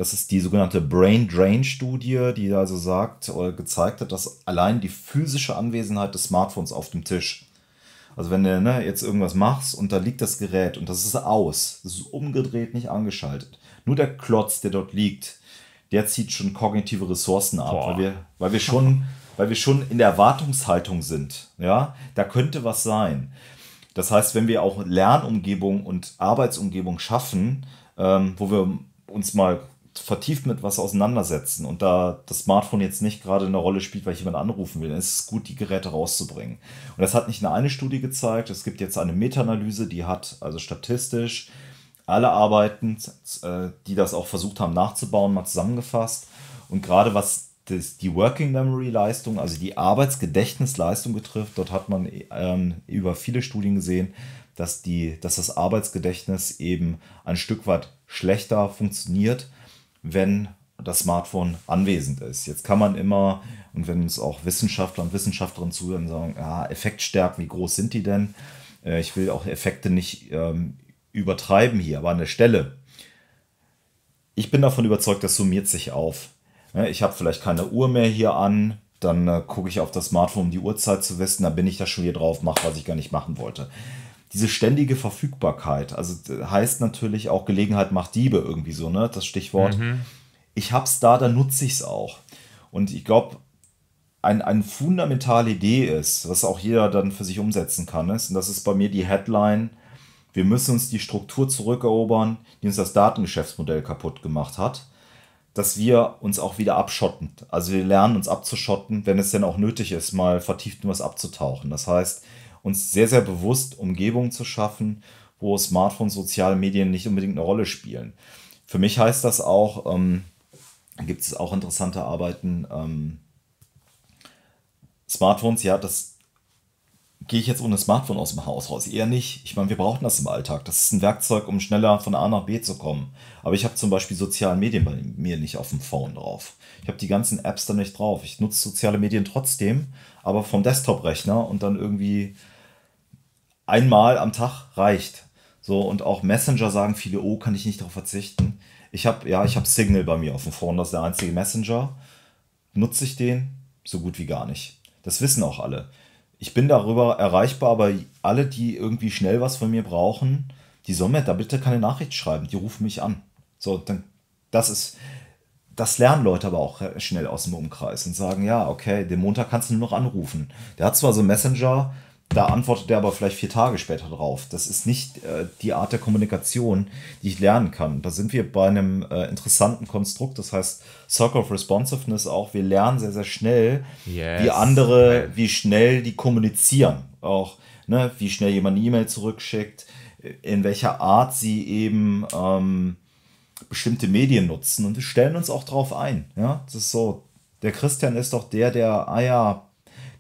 das ist die sogenannte Brain Drain Studie, die also sagt oder äh, gezeigt hat, dass allein die physische Anwesenheit des Smartphones auf dem Tisch, also wenn du ne, jetzt irgendwas machst und da liegt das Gerät und das ist aus, das ist umgedreht, nicht angeschaltet, nur der Klotz, der dort liegt, der zieht schon kognitive Ressourcen ab, weil wir, weil wir schon weil wir schon in der Erwartungshaltung sind. Ja, da könnte was sein. Das heißt, wenn wir auch Lernumgebung und Arbeitsumgebung schaffen, ähm, wo wir uns mal vertieft mit was auseinandersetzen und da das Smartphone jetzt nicht gerade eine Rolle spielt, weil ich jemanden anrufen will, dann ist es gut, die Geräte rauszubringen. Und das hat nicht nur eine Studie gezeigt, es gibt jetzt eine Meta-Analyse, die hat also statistisch alle Arbeiten, äh, die das auch versucht haben nachzubauen, mal zusammengefasst. Und gerade was die Working Memory Leistung, also die Arbeitsgedächtnisleistung betrifft, dort hat man ähm, über viele Studien gesehen, dass, die, dass das Arbeitsgedächtnis eben ein Stück weit schlechter funktioniert wenn das Smartphone anwesend ist. Jetzt kann man immer, und wenn es auch Wissenschaftler und Wissenschaftlerinnen zuhören, sagen, ja, ah, Effektstärken, wie groß sind die denn? Äh, ich will auch Effekte nicht ähm, übertreiben hier, aber an der Stelle. Ich bin davon überzeugt, das summiert sich auf. Ich habe vielleicht keine Uhr mehr hier an, dann äh, gucke ich auf das Smartphone, um die Uhrzeit zu wissen, dann bin ich da schon hier drauf, mache, was ich gar nicht machen wollte diese ständige Verfügbarkeit, also heißt natürlich auch Gelegenheit macht Diebe irgendwie so, ne? Das Stichwort. Mhm. Ich hab's da, dann nutze ich's auch. Und ich glaube, ein, eine fundamentale Idee ist, was auch jeder dann für sich umsetzen kann, ist, und das ist bei mir die Headline, wir müssen uns die Struktur zurückerobern, die uns das Datengeschäftsmodell kaputt gemacht hat, dass wir uns auch wieder abschotten. Also wir lernen uns abzuschotten, wenn es denn auch nötig ist, mal vertieft in was abzutauchen. Das heißt, uns sehr, sehr bewusst Umgebungen zu schaffen, wo Smartphones, soziale Medien nicht unbedingt eine Rolle spielen. Für mich heißt das auch, ähm, gibt es auch interessante Arbeiten, ähm, Smartphones, ja, das gehe ich jetzt ohne Smartphone aus dem Haus raus? Eher nicht. Ich meine, wir brauchen das im Alltag. Das ist ein Werkzeug, um schneller von A nach B zu kommen. Aber ich habe zum Beispiel soziale Medien bei mir nicht auf dem Phone drauf. Ich habe die ganzen Apps da nicht drauf. Ich nutze soziale Medien trotzdem, aber vom Desktop-Rechner und dann irgendwie einmal am Tag reicht. So, und auch Messenger sagen viele, oh, kann ich nicht darauf verzichten. Ich habe, ja, ich habe Signal bei mir auf dem Phone, das ist der einzige Messenger. Nutze ich den? So gut wie gar nicht. Das wissen auch alle. Ich bin darüber erreichbar, aber alle, die irgendwie schnell was von mir brauchen, die sollen mir da bitte keine Nachricht schreiben, die rufen mich an. So, dann, das ist, das lernen Leute aber auch schnell aus dem Umkreis und sagen, ja, okay, den Montag kannst du nur noch anrufen. Der hat zwar so Messenger, da antwortet er aber vielleicht vier Tage später drauf. Das ist nicht äh, die Art der Kommunikation, die ich lernen kann. Da sind wir bei einem äh, interessanten Konstrukt, das heißt Circle of Responsiveness auch. Wir lernen sehr, sehr schnell, yes. wie andere, wie schnell die kommunizieren. Auch ne, wie schnell jemand eine E-Mail zurückschickt, äh, in welcher Art sie eben ähm, bestimmte Medien nutzen. Und wir stellen uns auch drauf ein. Ja, das ist so. Der Christian ist doch der, der, ah ja,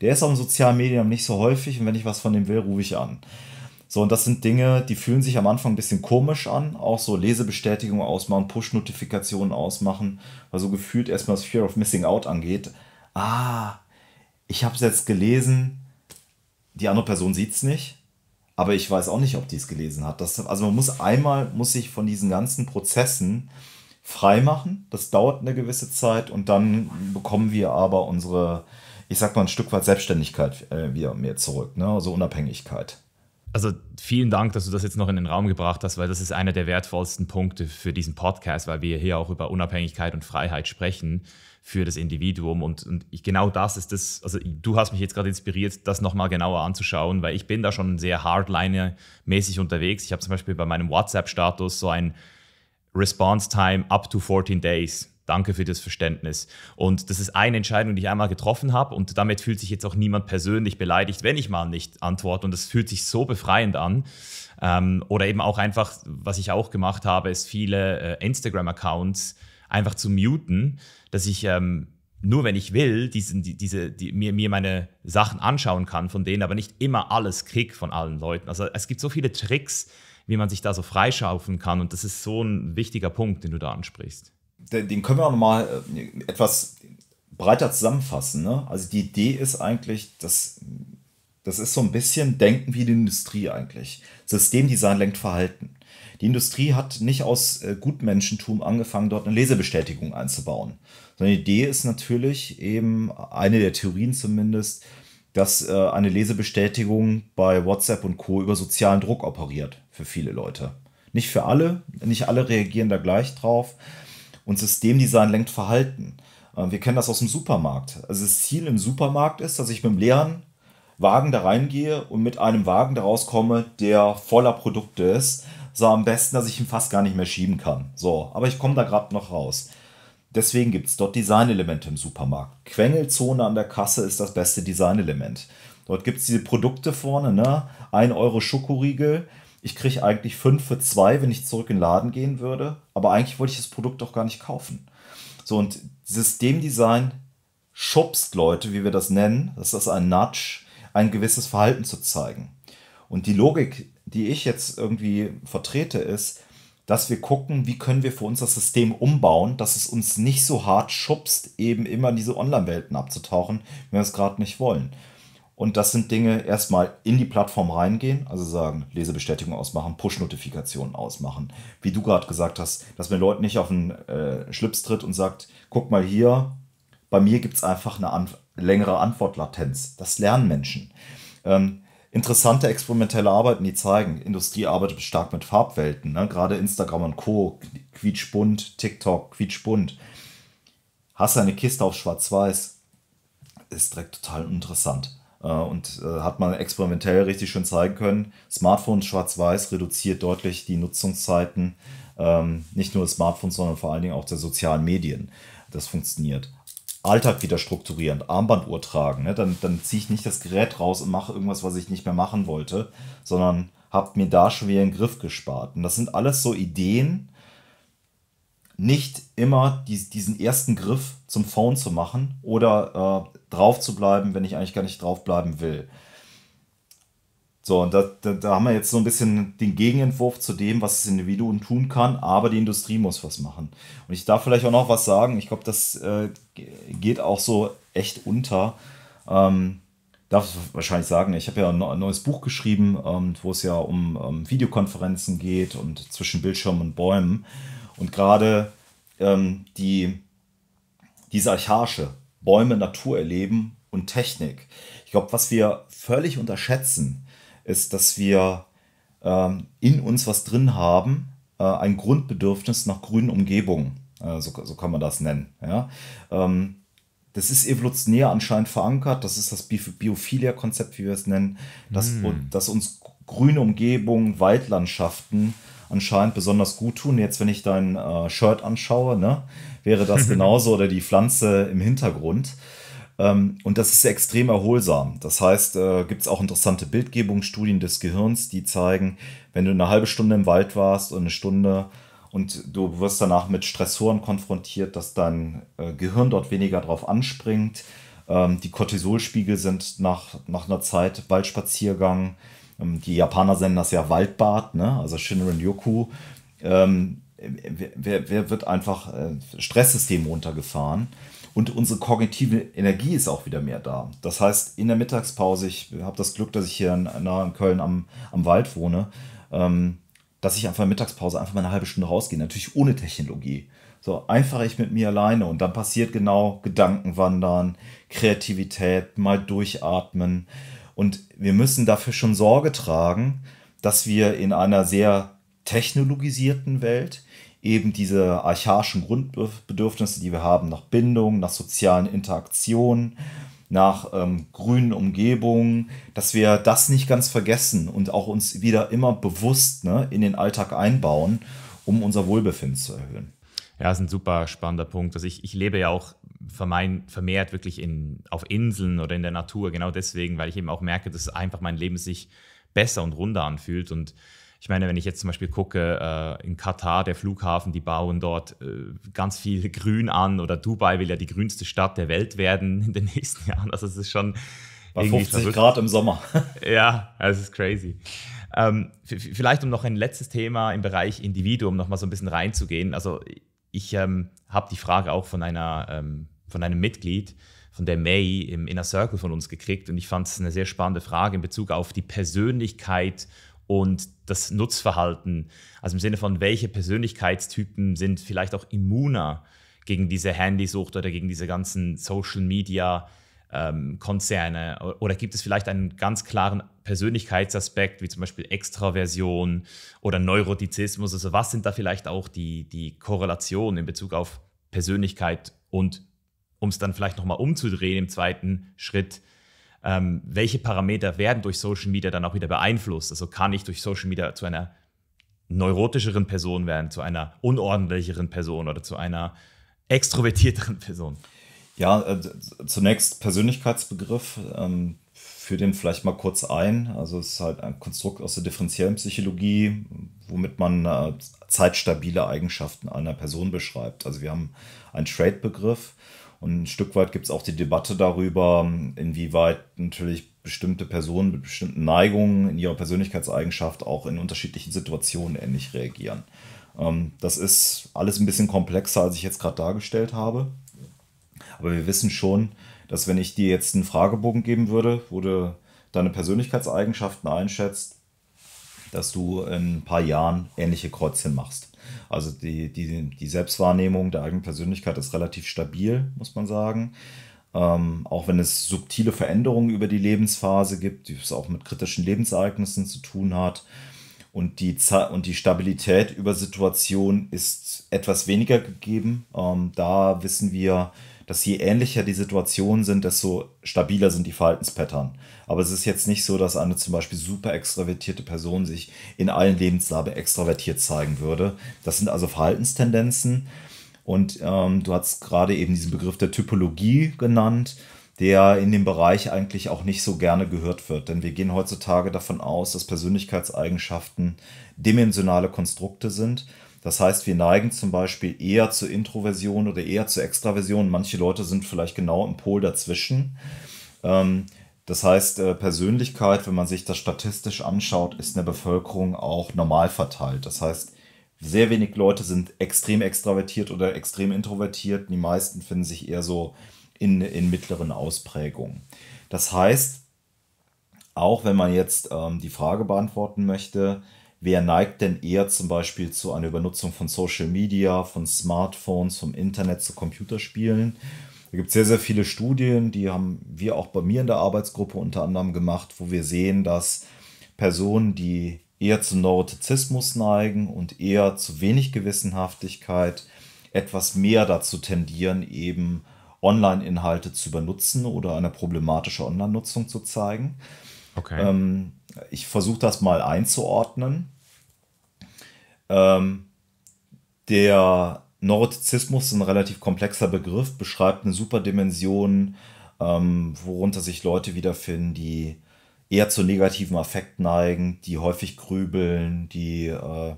der ist auch im sozialen Medien nicht so häufig und wenn ich was von dem will, rufe ich an. So, und das sind Dinge, die fühlen sich am Anfang ein bisschen komisch an. Auch so Lesebestätigung ausmachen, Push-Notifikationen ausmachen, weil so gefühlt erstmal das Fear of Missing Out angeht. Ah, ich habe es jetzt gelesen, die andere Person sieht es nicht, aber ich weiß auch nicht, ob die es gelesen hat. Das, also man muss einmal, muss sich von diesen ganzen Prozessen freimachen. Das dauert eine gewisse Zeit und dann bekommen wir aber unsere ich sag mal, ein Stück weit Selbstständigkeit äh, wieder mir zurück, ne? also Unabhängigkeit. Also vielen Dank, dass du das jetzt noch in den Raum gebracht hast, weil das ist einer der wertvollsten Punkte für diesen Podcast, weil wir hier auch über Unabhängigkeit und Freiheit sprechen für das Individuum. Und, und ich, genau das ist das, also du hast mich jetzt gerade inspiriert, das nochmal genauer anzuschauen, weil ich bin da schon sehr hardliner mäßig unterwegs. Ich habe zum Beispiel bei meinem WhatsApp-Status so ein Response Time up to 14 Days Danke für das Verständnis. Und das ist eine Entscheidung, die ich einmal getroffen habe und damit fühlt sich jetzt auch niemand persönlich beleidigt, wenn ich mal nicht antworte. Und das fühlt sich so befreiend an. Ähm, oder eben auch einfach, was ich auch gemacht habe, ist viele äh, Instagram-Accounts einfach zu muten, dass ich ähm, nur wenn ich will, diesen, diese, die, mir, mir meine Sachen anschauen kann von denen, aber nicht immer alles krieg von allen Leuten. Also es gibt so viele Tricks, wie man sich da so freischaufen kann und das ist so ein wichtiger Punkt, den du da ansprichst den können wir auch nochmal äh, etwas breiter zusammenfassen. Ne? Also die Idee ist eigentlich, dass das ist so ein bisschen Denken wie die Industrie eigentlich. Systemdesign lenkt Verhalten. Die Industrie hat nicht aus äh, Gutmenschentum angefangen, dort eine Lesebestätigung einzubauen. Sondern die Idee ist natürlich eben, eine der Theorien zumindest, dass äh, eine Lesebestätigung bei WhatsApp und Co. über sozialen Druck operiert für viele Leute. Nicht für alle, nicht alle reagieren da gleich drauf, und Systemdesign lenkt Verhalten. Äh, wir kennen das aus dem Supermarkt. Also das Ziel im Supermarkt ist, dass ich mit einem leeren Wagen da reingehe und mit einem Wagen da rauskomme, der voller Produkte ist. So am besten, dass ich ihn fast gar nicht mehr schieben kann. So, aber ich komme da gerade noch raus. Deswegen gibt es dort Designelemente im Supermarkt. Quengelzone an der Kasse ist das beste Designelement. Dort gibt es diese Produkte vorne, ne? 1 Euro Schokoriegel, ich kriege eigentlich 5 für 2, wenn ich zurück in den Laden gehen würde. Aber eigentlich wollte ich das Produkt doch gar nicht kaufen. So, und Systemdesign schubst Leute, wie wir das nennen, das ist ein Nudge, ein gewisses Verhalten zu zeigen. Und die Logik, die ich jetzt irgendwie vertrete, ist, dass wir gucken, wie können wir für uns das System umbauen, dass es uns nicht so hart schubst, eben immer in diese Online-Welten abzutauchen, wenn wir es gerade nicht wollen. Und das sind Dinge, erstmal in die Plattform reingehen, also sagen, Lesebestätigung ausmachen, Push-Notifikationen ausmachen. Wie du gerade gesagt hast, dass man Leuten nicht auf den äh, Schlips tritt und sagt, guck mal hier, bei mir gibt es einfach eine an längere Antwortlatenz. Das lernen Menschen. Ähm, interessante experimentelle Arbeiten, die zeigen, Industrie arbeitet stark mit Farbwelten. Ne? Gerade Instagram und Co. quietschbunt, TikTok quietschbunt. Hast du eine Kiste auf schwarz-weiß, ist direkt total interessant äh, und äh, hat man experimentell richtig schön zeigen können. Smartphone schwarz-weiß reduziert deutlich die Nutzungszeiten, ähm, nicht nur des Smartphones, sondern vor allen Dingen auch der sozialen Medien. Das funktioniert. Alltag wieder strukturierend, Armbanduhr tragen, ne? dann, dann ziehe ich nicht das Gerät raus und mache irgendwas, was ich nicht mehr machen wollte, sondern habe mir da schon wieder einen Griff gespart. Und das sind alles so Ideen, nicht immer die, diesen ersten Griff zum Phone zu machen oder äh, drauf zu bleiben, wenn ich eigentlich gar nicht drauf bleiben will. So, und da, da, da, haben wir jetzt so ein bisschen den Gegenentwurf zu dem, was das Individuum tun kann, aber die Industrie muss was machen. Und ich darf vielleicht auch noch was sagen, ich glaube, das äh, geht auch so echt unter. Ähm, darf ich wahrscheinlich sagen, ich habe ja ein neues Buch geschrieben, ähm, wo es ja um ähm, Videokonferenzen geht und zwischen Bildschirmen und Bäumen. Und gerade ähm, die, diese Archaische, Bäume, Natur erleben und Technik. Ich glaube, was wir völlig unterschätzen, ist, dass wir ähm, in uns was drin haben, äh, ein Grundbedürfnis nach grünen Umgebungen. Äh, so, so, kann man das nennen. Ja? Ähm, das ist evolutionär anscheinend verankert. Das ist das Biophilia-Konzept, wie wir es nennen, mm. dass uns grüne Umgebungen, Waldlandschaften anscheinend besonders gut tun. Jetzt, wenn ich dein äh, Shirt anschaue, ne, wäre das genauso oder die Pflanze im Hintergrund. Ähm, und das ist extrem erholsam. Das heißt, äh, gibt es auch interessante Bildgebungsstudien des Gehirns, die zeigen, wenn du eine halbe Stunde im Wald warst und eine Stunde und du wirst danach mit Stressoren konfrontiert, dass dein äh, Gehirn dort weniger drauf anspringt. Ähm, die Cortisolspiegel sind nach, nach einer Zeit Waldspaziergang ähm, die Japaner nennen das ja Waldbad, ne? also Shinrin Yoku. Ähm, wer, wer, wird einfach äh, Stresssystem runtergefahren? Und unsere kognitive Energie ist auch wieder mehr da. Das heißt, in der Mittagspause, ich habe das Glück, dass ich hier nahe in Köln am, am Wald wohne, ähm, dass ich einfach in der Mittagspause einfach mal eine halbe Stunde rausgehe. Natürlich ohne Technologie. So einfach ich mit mir alleine und dann passiert genau Gedankenwandern, Kreativität, mal durchatmen. Und wir müssen dafür schon Sorge tragen, dass wir in einer sehr technologisierten Welt eben diese archaischen Grundbedürfnisse, die wir haben, nach Bindung, nach sozialen Interaktionen, nach ähm, grünen Umgebungen, dass wir das nicht ganz vergessen und auch uns wieder immer bewusst ne, in den Alltag einbauen, um unser Wohlbefinden zu erhöhen. Ja, das ist ein super spannender Punkt. Also ich, ich lebe ja auch vermehrt wirklich in, auf Inseln oder in der Natur, genau deswegen, weil ich eben auch merke, dass einfach mein Leben sich besser und runder anfühlt. Und ich meine, wenn ich jetzt zum Beispiel gucke, äh, in Katar, der Flughafen, die bauen dort äh, ganz viel Grün an oder Dubai will ja die grünste Stadt der Welt werden in den nächsten Jahren. Also es ist schon. Bei 50 Grad im Sommer. ja, es ist crazy. Ähm, vielleicht um noch ein letztes Thema im Bereich Individuum noch mal so ein bisschen reinzugehen. Also ich ähm, habe die Frage auch von, einer, ähm, von einem Mitglied, von der May im Inner Circle von uns gekriegt. Und ich fand es eine sehr spannende Frage in Bezug auf die Persönlichkeit und das Nutzverhalten. Also im Sinne von, welche Persönlichkeitstypen sind vielleicht auch immuner gegen diese Handysucht oder gegen diese ganzen Social Media ähm, Konzerne? Oder gibt es vielleicht einen ganz klaren Persönlichkeitsaspekt, wie zum Beispiel Extraversion oder Neurotizismus? Also was sind da vielleicht auch die, die Korrelationen in Bezug auf Persönlichkeit und um es dann vielleicht nochmal umzudrehen im zweiten Schritt, ähm, welche Parameter werden durch Social Media dann auch wieder beeinflusst? Also kann ich durch Social Media zu einer neurotischeren Person werden, zu einer unordentlicheren Person oder zu einer extrovertierteren Person? Ja, äh, zunächst Persönlichkeitsbegriff. Ähm, für den vielleicht mal kurz ein. Also es ist halt ein Konstrukt aus der differenziellen Psychologie, womit man äh, zeitstabile Eigenschaften einer Person beschreibt. Also wir haben einen trade begriff und ein Stück weit gibt es auch die Debatte darüber, inwieweit natürlich bestimmte Personen mit bestimmten Neigungen in ihrer Persönlichkeitseigenschaft auch in unterschiedlichen Situationen ähnlich reagieren. Ähm, das ist alles ein bisschen komplexer, als ich jetzt gerade dargestellt habe. Aber wir wissen schon, dass wenn ich dir jetzt einen Fragebogen geben würde, wo du deine Persönlichkeitseigenschaften einschätzt, dass du in ein paar Jahren ähnliche Kreuzchen machst. Also die, die, die Selbstwahrnehmung der eigenen Persönlichkeit ist relativ stabil, muss man sagen. Ähm, auch wenn es subtile Veränderungen über die Lebensphase gibt, die es auch mit kritischen Lebensereignissen zu tun hat. Und die, und die Stabilität über Situationen ist etwas weniger gegeben. Ähm, da wissen wir, dass je ähnlicher die Situationen sind, desto stabiler sind die Verhaltenspattern. Aber es ist jetzt nicht so, dass eine zum Beispiel super extravertierte Person sich in allen Lebenslagen extravertiert zeigen würde. Das sind also Verhaltenstendenzen. Und ähm, du hast gerade eben diesen Begriff der Typologie genannt, der in dem Bereich eigentlich auch nicht so gerne gehört wird. Denn wir gehen heutzutage davon aus, dass Persönlichkeitseigenschaften dimensionale Konstrukte sind das heißt, wir neigen zum Beispiel eher zur Introversion oder eher zur Extraversion. Manche Leute sind vielleicht genau im Pol dazwischen. Ähm, das heißt, äh, Persönlichkeit, wenn man sich das statistisch anschaut, ist in der Bevölkerung auch normal verteilt. Das heißt, sehr wenig Leute sind extrem extravertiert oder extrem introvertiert. Die meisten finden sich eher so in, in mittleren Ausprägungen. Das heißt, auch wenn man jetzt ähm, die Frage beantworten möchte, wer neigt denn eher zum Beispiel zu einer Übernutzung von Social Media, von Smartphones, vom Internet zu Computerspielen. Da gibt es sehr, sehr viele Studien, die haben wir auch bei mir in der Arbeitsgruppe unter anderem gemacht, wo wir sehen, dass Personen, die eher zu Neurotizismus neigen und eher zu wenig Gewissenhaftigkeit, etwas mehr dazu tendieren, eben Online-Inhalte zu benutzen oder eine problematische Online-Nutzung zu zeigen. Okay. Ähm, ich versuche das mal einzuordnen. Ähm, der Neurotizismus ist ein relativ komplexer Begriff, beschreibt eine Superdimension, ähm, worunter sich Leute wiederfinden, die eher zu negativen Affekten neigen, die häufig grübeln, die äh,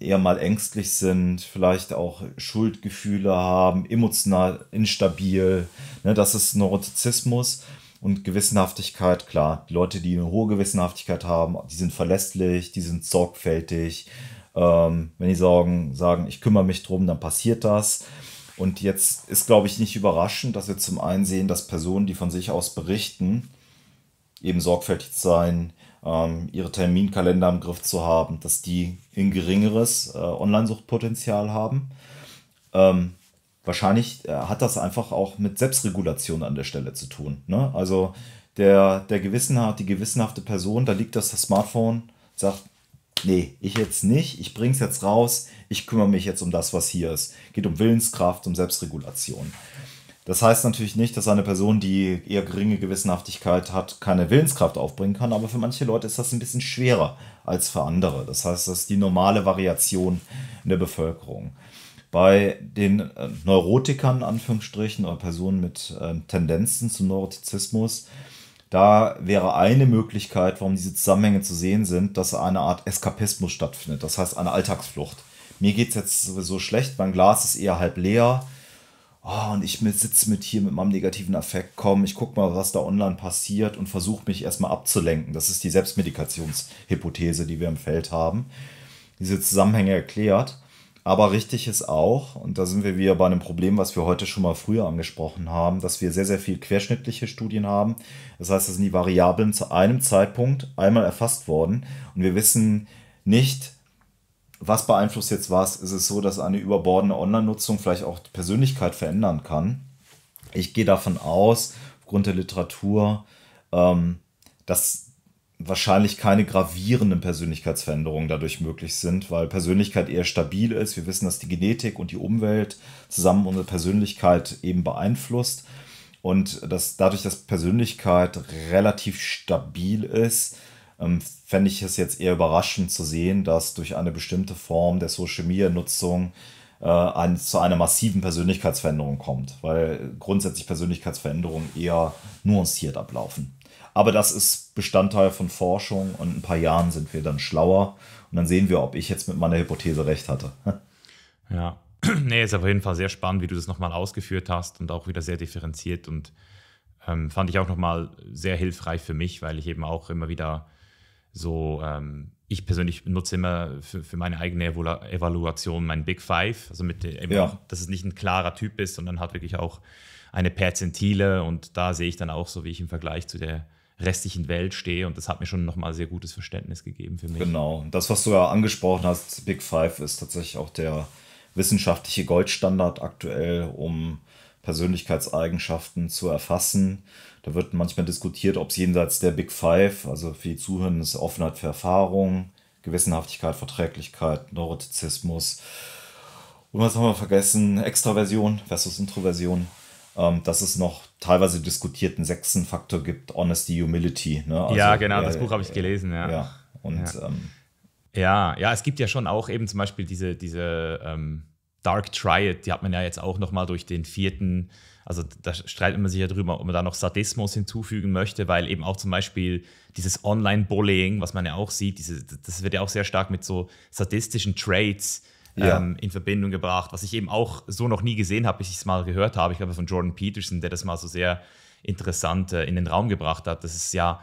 eher mal ängstlich sind, vielleicht auch Schuldgefühle haben, emotional instabil. Ne, das ist Neurotizismus. Und Gewissenhaftigkeit, klar, die Leute, die eine hohe Gewissenhaftigkeit haben, die sind verlässlich, die sind sorgfältig. Ähm, wenn die sagen, sagen, ich kümmere mich drum, dann passiert das. Und jetzt ist, glaube ich, nicht überraschend, dass wir zum einen sehen, dass Personen, die von sich aus berichten, eben sorgfältig sein, ähm, ihre Terminkalender im Griff zu haben, dass die ein geringeres äh, Online-Suchtpotenzial haben. Ähm, wahrscheinlich äh, hat das einfach auch mit Selbstregulation an der Stelle zu tun. Ne? Also der, der gewissenhaft, die gewissenhafte Person, da liegt das, das Smartphone, sagt, nee, ich jetzt nicht, ich bringe es jetzt raus, ich kümmere mich jetzt um das, was hier ist. Geht um Willenskraft, um Selbstregulation. Das heißt natürlich nicht, dass eine Person, die eher geringe Gewissenhaftigkeit hat, keine Willenskraft aufbringen kann, aber für manche Leute ist das ein bisschen schwerer als für andere. Das heißt, das ist die normale Variation in der Bevölkerung. Bei den äh, Neurotikern, Anführungsstrichen, oder Personen mit ähm, Tendenzen zum Neurotizismus, da wäre eine Möglichkeit, warum diese Zusammenhänge zu sehen sind, dass eine Art Eskapismus stattfindet, das heißt eine Alltagsflucht. Mir geht es jetzt sowieso schlecht, mein Glas ist eher halb leer. Oh, und ich sitze mit hier mit meinem negativen Affekt, komm, ich gucke mal, was da online passiert und versuche mich erstmal abzulenken. Das ist die Selbstmedikationshypothese, die wir im Feld haben. Diese Zusammenhänge erklärt. Aber richtig ist auch, und da sind wir wieder bei einem Problem, was wir heute schon mal früher angesprochen haben, dass wir sehr, sehr viel querschnittliche Studien haben. Das heißt, es sind die Variablen zu einem Zeitpunkt einmal erfasst worden und wir wissen nicht, was beeinflusst jetzt was. Ist es so, dass eine überbordene Online-Nutzung vielleicht auch die Persönlichkeit verändern kann? Ich gehe davon aus, aufgrund der Literatur, ähm, dass wahrscheinlich keine gravierenden Persönlichkeitsveränderungen dadurch möglich sind, weil Persönlichkeit eher stabil ist. Wir wissen, dass die Genetik und die Umwelt zusammen unsere Persönlichkeit eben beeinflusst. Und dass dadurch, dass Persönlichkeit relativ stabil ist, ähm, fände ich es jetzt eher überraschend zu sehen, dass durch eine bestimmte Form der Social Media Nutzung äh, ein, zu einer massiven Persönlichkeitsveränderung kommt, weil grundsätzlich Persönlichkeitsveränderungen eher nuanciert ablaufen. Aber das ist Bestandteil von Forschung und in ein paar Jahren sind wir dann schlauer und dann sehen wir, ob ich jetzt mit meiner Hypothese recht hatte. Ja, nee, ist auf jeden Fall sehr spannend, wie du das nochmal ausgeführt hast und auch wieder sehr differenziert und ähm, fand ich auch nochmal sehr hilfreich für mich, weil ich eben auch immer wieder so, ähm, ich persönlich nutze immer für, für meine eigene Evaluation meinen Big Five, also mit dem, ja. dass es nicht ein klarer Typ ist, sondern hat wirklich auch eine Perzentile und da sehe ich dann auch so, wie ich im Vergleich zu der restlichen Welt stehe. Und das hat mir schon nochmal sehr gutes Verständnis gegeben für mich. Genau. Das, was du ja angesprochen hast, Big Five, ist tatsächlich auch der wissenschaftliche Goldstandard aktuell, um Persönlichkeitseigenschaften zu erfassen. Da wird manchmal diskutiert, ob es jenseits der Big Five, also für die Zuhörenden, ist Offenheit für Erfahrung, Gewissenhaftigkeit, Verträglichkeit, Neurotizismus und was haben wir vergessen? Extraversion versus Introversion ähm, dass es noch teilweise diskutierten sechsten Faktor gibt, Honesty, Humility. Ne? Also, ja, genau, äh, das Buch habe ich äh, gelesen, ja. ja. Und, ja. Ähm, ja. ja, es gibt ja schon auch eben zum Beispiel diese, diese ähm, Dark Triad, die hat man ja jetzt auch nochmal durch den vierten, also da streitet man sich ja drüber, ob man da noch Sadismus hinzufügen möchte, weil eben auch zum Beispiel dieses Online-Bullying, was man ja auch sieht, diese, das wird ja auch sehr stark mit so sadistischen Traits ja. ähm, in Verbindung gebracht, was ich eben auch so noch nie gesehen habe, bis ich es mal gehört habe. Ich glaube, von Jordan Peterson, der das mal so sehr interessant äh, in den Raum gebracht hat, dass es ja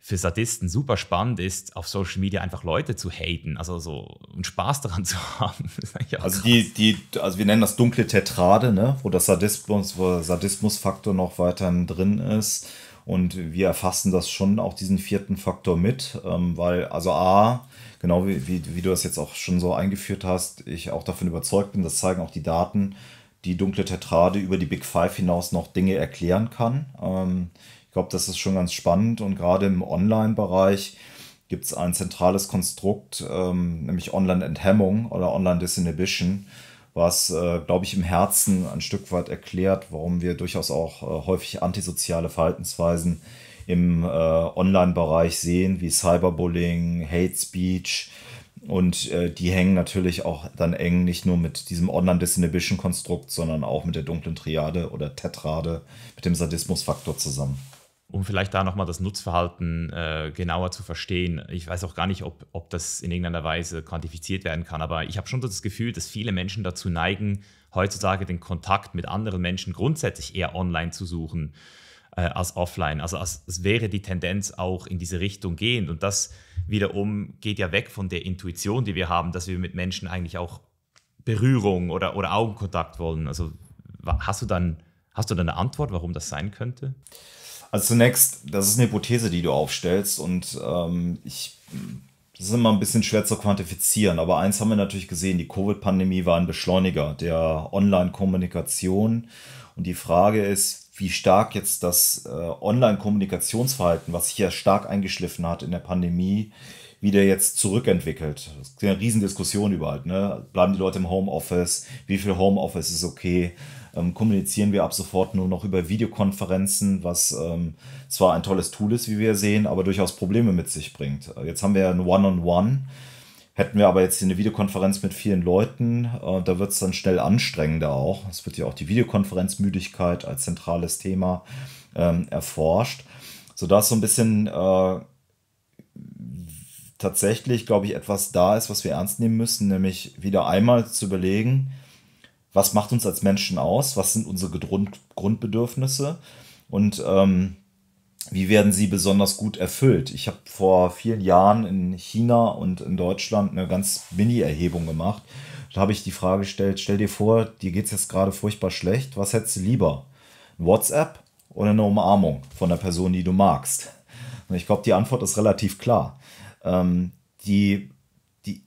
für Sadisten super spannend ist, auf Social Media einfach Leute zu haten, also so und Spaß daran zu haben. also die, die, also wir nennen das dunkle Tetrade, ne? wo der Sadismus, wo Sadismusfaktor noch weiterhin drin ist. Und wir erfassen das schon auch diesen vierten Faktor mit, ähm, weil also A, genau wie, wie, wie du das jetzt auch schon so eingeführt hast, ich auch davon überzeugt bin, das zeigen auch die Daten, die dunkle Tetrade über die Big Five hinaus noch Dinge erklären kann. Ähm, ich glaube, das ist schon ganz spannend und gerade im Online-Bereich gibt es ein zentrales Konstrukt, ähm, nämlich Online-Enthemmung oder Online-Disinhibition, was, äh, glaube ich, im Herzen ein Stück weit erklärt, warum wir durchaus auch äh, häufig antisoziale Verhaltensweisen äh, im äh, Online-Bereich sehen, wie Cyberbullying, Hate Speech. Und äh, die hängen natürlich auch dann eng nicht nur mit diesem Online-Disinhibition-Konstrukt, sondern auch mit der dunklen Triade oder Tetrade, mit dem Sadismus-Faktor zusammen um vielleicht da nochmal das Nutzverhalten äh, genauer zu verstehen. Ich weiß auch gar nicht, ob, ob das in irgendeiner Weise quantifiziert werden kann, aber ich habe schon das Gefühl, dass viele Menschen dazu neigen, heutzutage den Kontakt mit anderen Menschen grundsätzlich eher online zu suchen äh, als offline. Also als, es wäre die Tendenz auch in diese Richtung gehend. Und das wiederum geht ja weg von der Intuition, die wir haben, dass wir mit Menschen eigentlich auch Berührung oder, oder Augenkontakt wollen. Also hast du dann hast du dann eine Antwort, warum das sein könnte? Also zunächst, das ist eine Hypothese, die du aufstellst und ähm, ich das ist immer ein bisschen schwer zu quantifizieren, aber eins haben wir natürlich gesehen, die Covid-Pandemie war ein Beschleuniger der Online-Kommunikation. Und die Frage ist, wie stark jetzt das äh, Online-Kommunikationsverhalten, was sich ja stark eingeschliffen hat in der Pandemie, wieder jetzt zurückentwickelt. Es gibt ja eine Riesendiskussion überall. Ne? Bleiben die Leute im Homeoffice? Wie viel Homeoffice ist okay? Ähm, kommunizieren wir ab sofort nur noch über Videokonferenzen, was ähm, zwar ein tolles Tool ist, wie wir sehen, aber durchaus Probleme mit sich bringt. Jetzt haben wir ein One-on-One. -on -One Hätten wir aber jetzt eine Videokonferenz mit vielen Leuten, äh, da wird es dann schnell anstrengender auch. Es wird ja auch die Videokonferenzmüdigkeit als zentrales Thema ähm, erforscht, sodass so ein bisschen äh, tatsächlich, glaube ich, etwas da ist, was wir ernst nehmen müssen, nämlich wieder einmal zu überlegen, was macht uns als Menschen aus, was sind unsere Grund Grundbedürfnisse und ähm, wie werden sie besonders gut erfüllt? Ich habe vor vielen Jahren in China und in Deutschland eine ganz Mini-Erhebung gemacht. Da habe ich die Frage gestellt, stell dir vor, dir geht es jetzt gerade furchtbar schlecht. Was hättest du lieber? Ein WhatsApp oder eine Umarmung von der Person, die du magst? Und ich glaube, die Antwort ist relativ klar. Ähm, die, die,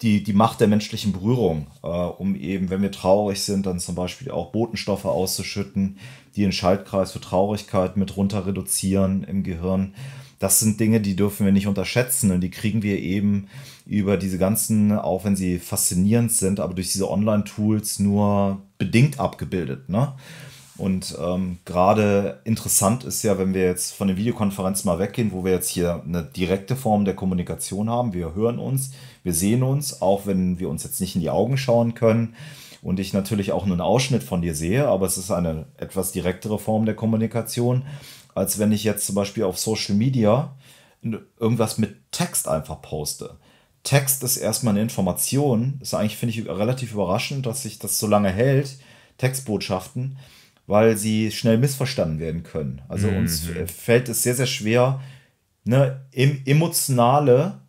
die, die Macht der menschlichen Berührung, äh, um eben, wenn wir traurig sind, dann zum Beispiel auch Botenstoffe auszuschütten, die den Schaltkreis für Traurigkeit mit runter reduzieren im Gehirn. Das sind Dinge, die dürfen wir nicht unterschätzen und die kriegen wir eben über diese ganzen, auch wenn sie faszinierend sind, aber durch diese Online-Tools nur bedingt abgebildet. Ne? Und ähm, gerade interessant ist ja, wenn wir jetzt von der Videokonferenz mal weggehen, wo wir jetzt hier eine direkte Form der Kommunikation haben. Wir hören uns, wir sehen uns, auch wenn wir uns jetzt nicht in die Augen schauen können und ich natürlich auch nur einen Ausschnitt von dir sehe, aber es ist eine etwas direktere Form der Kommunikation, als wenn ich jetzt zum Beispiel auf Social Media irgendwas mit Text einfach poste. Text ist erstmal eine Information, ist eigentlich, finde ich, relativ überraschend, dass sich das so lange hält, Textbotschaften, weil sie schnell missverstanden werden können. Also mhm. uns fällt es sehr, sehr schwer, ne, emotionale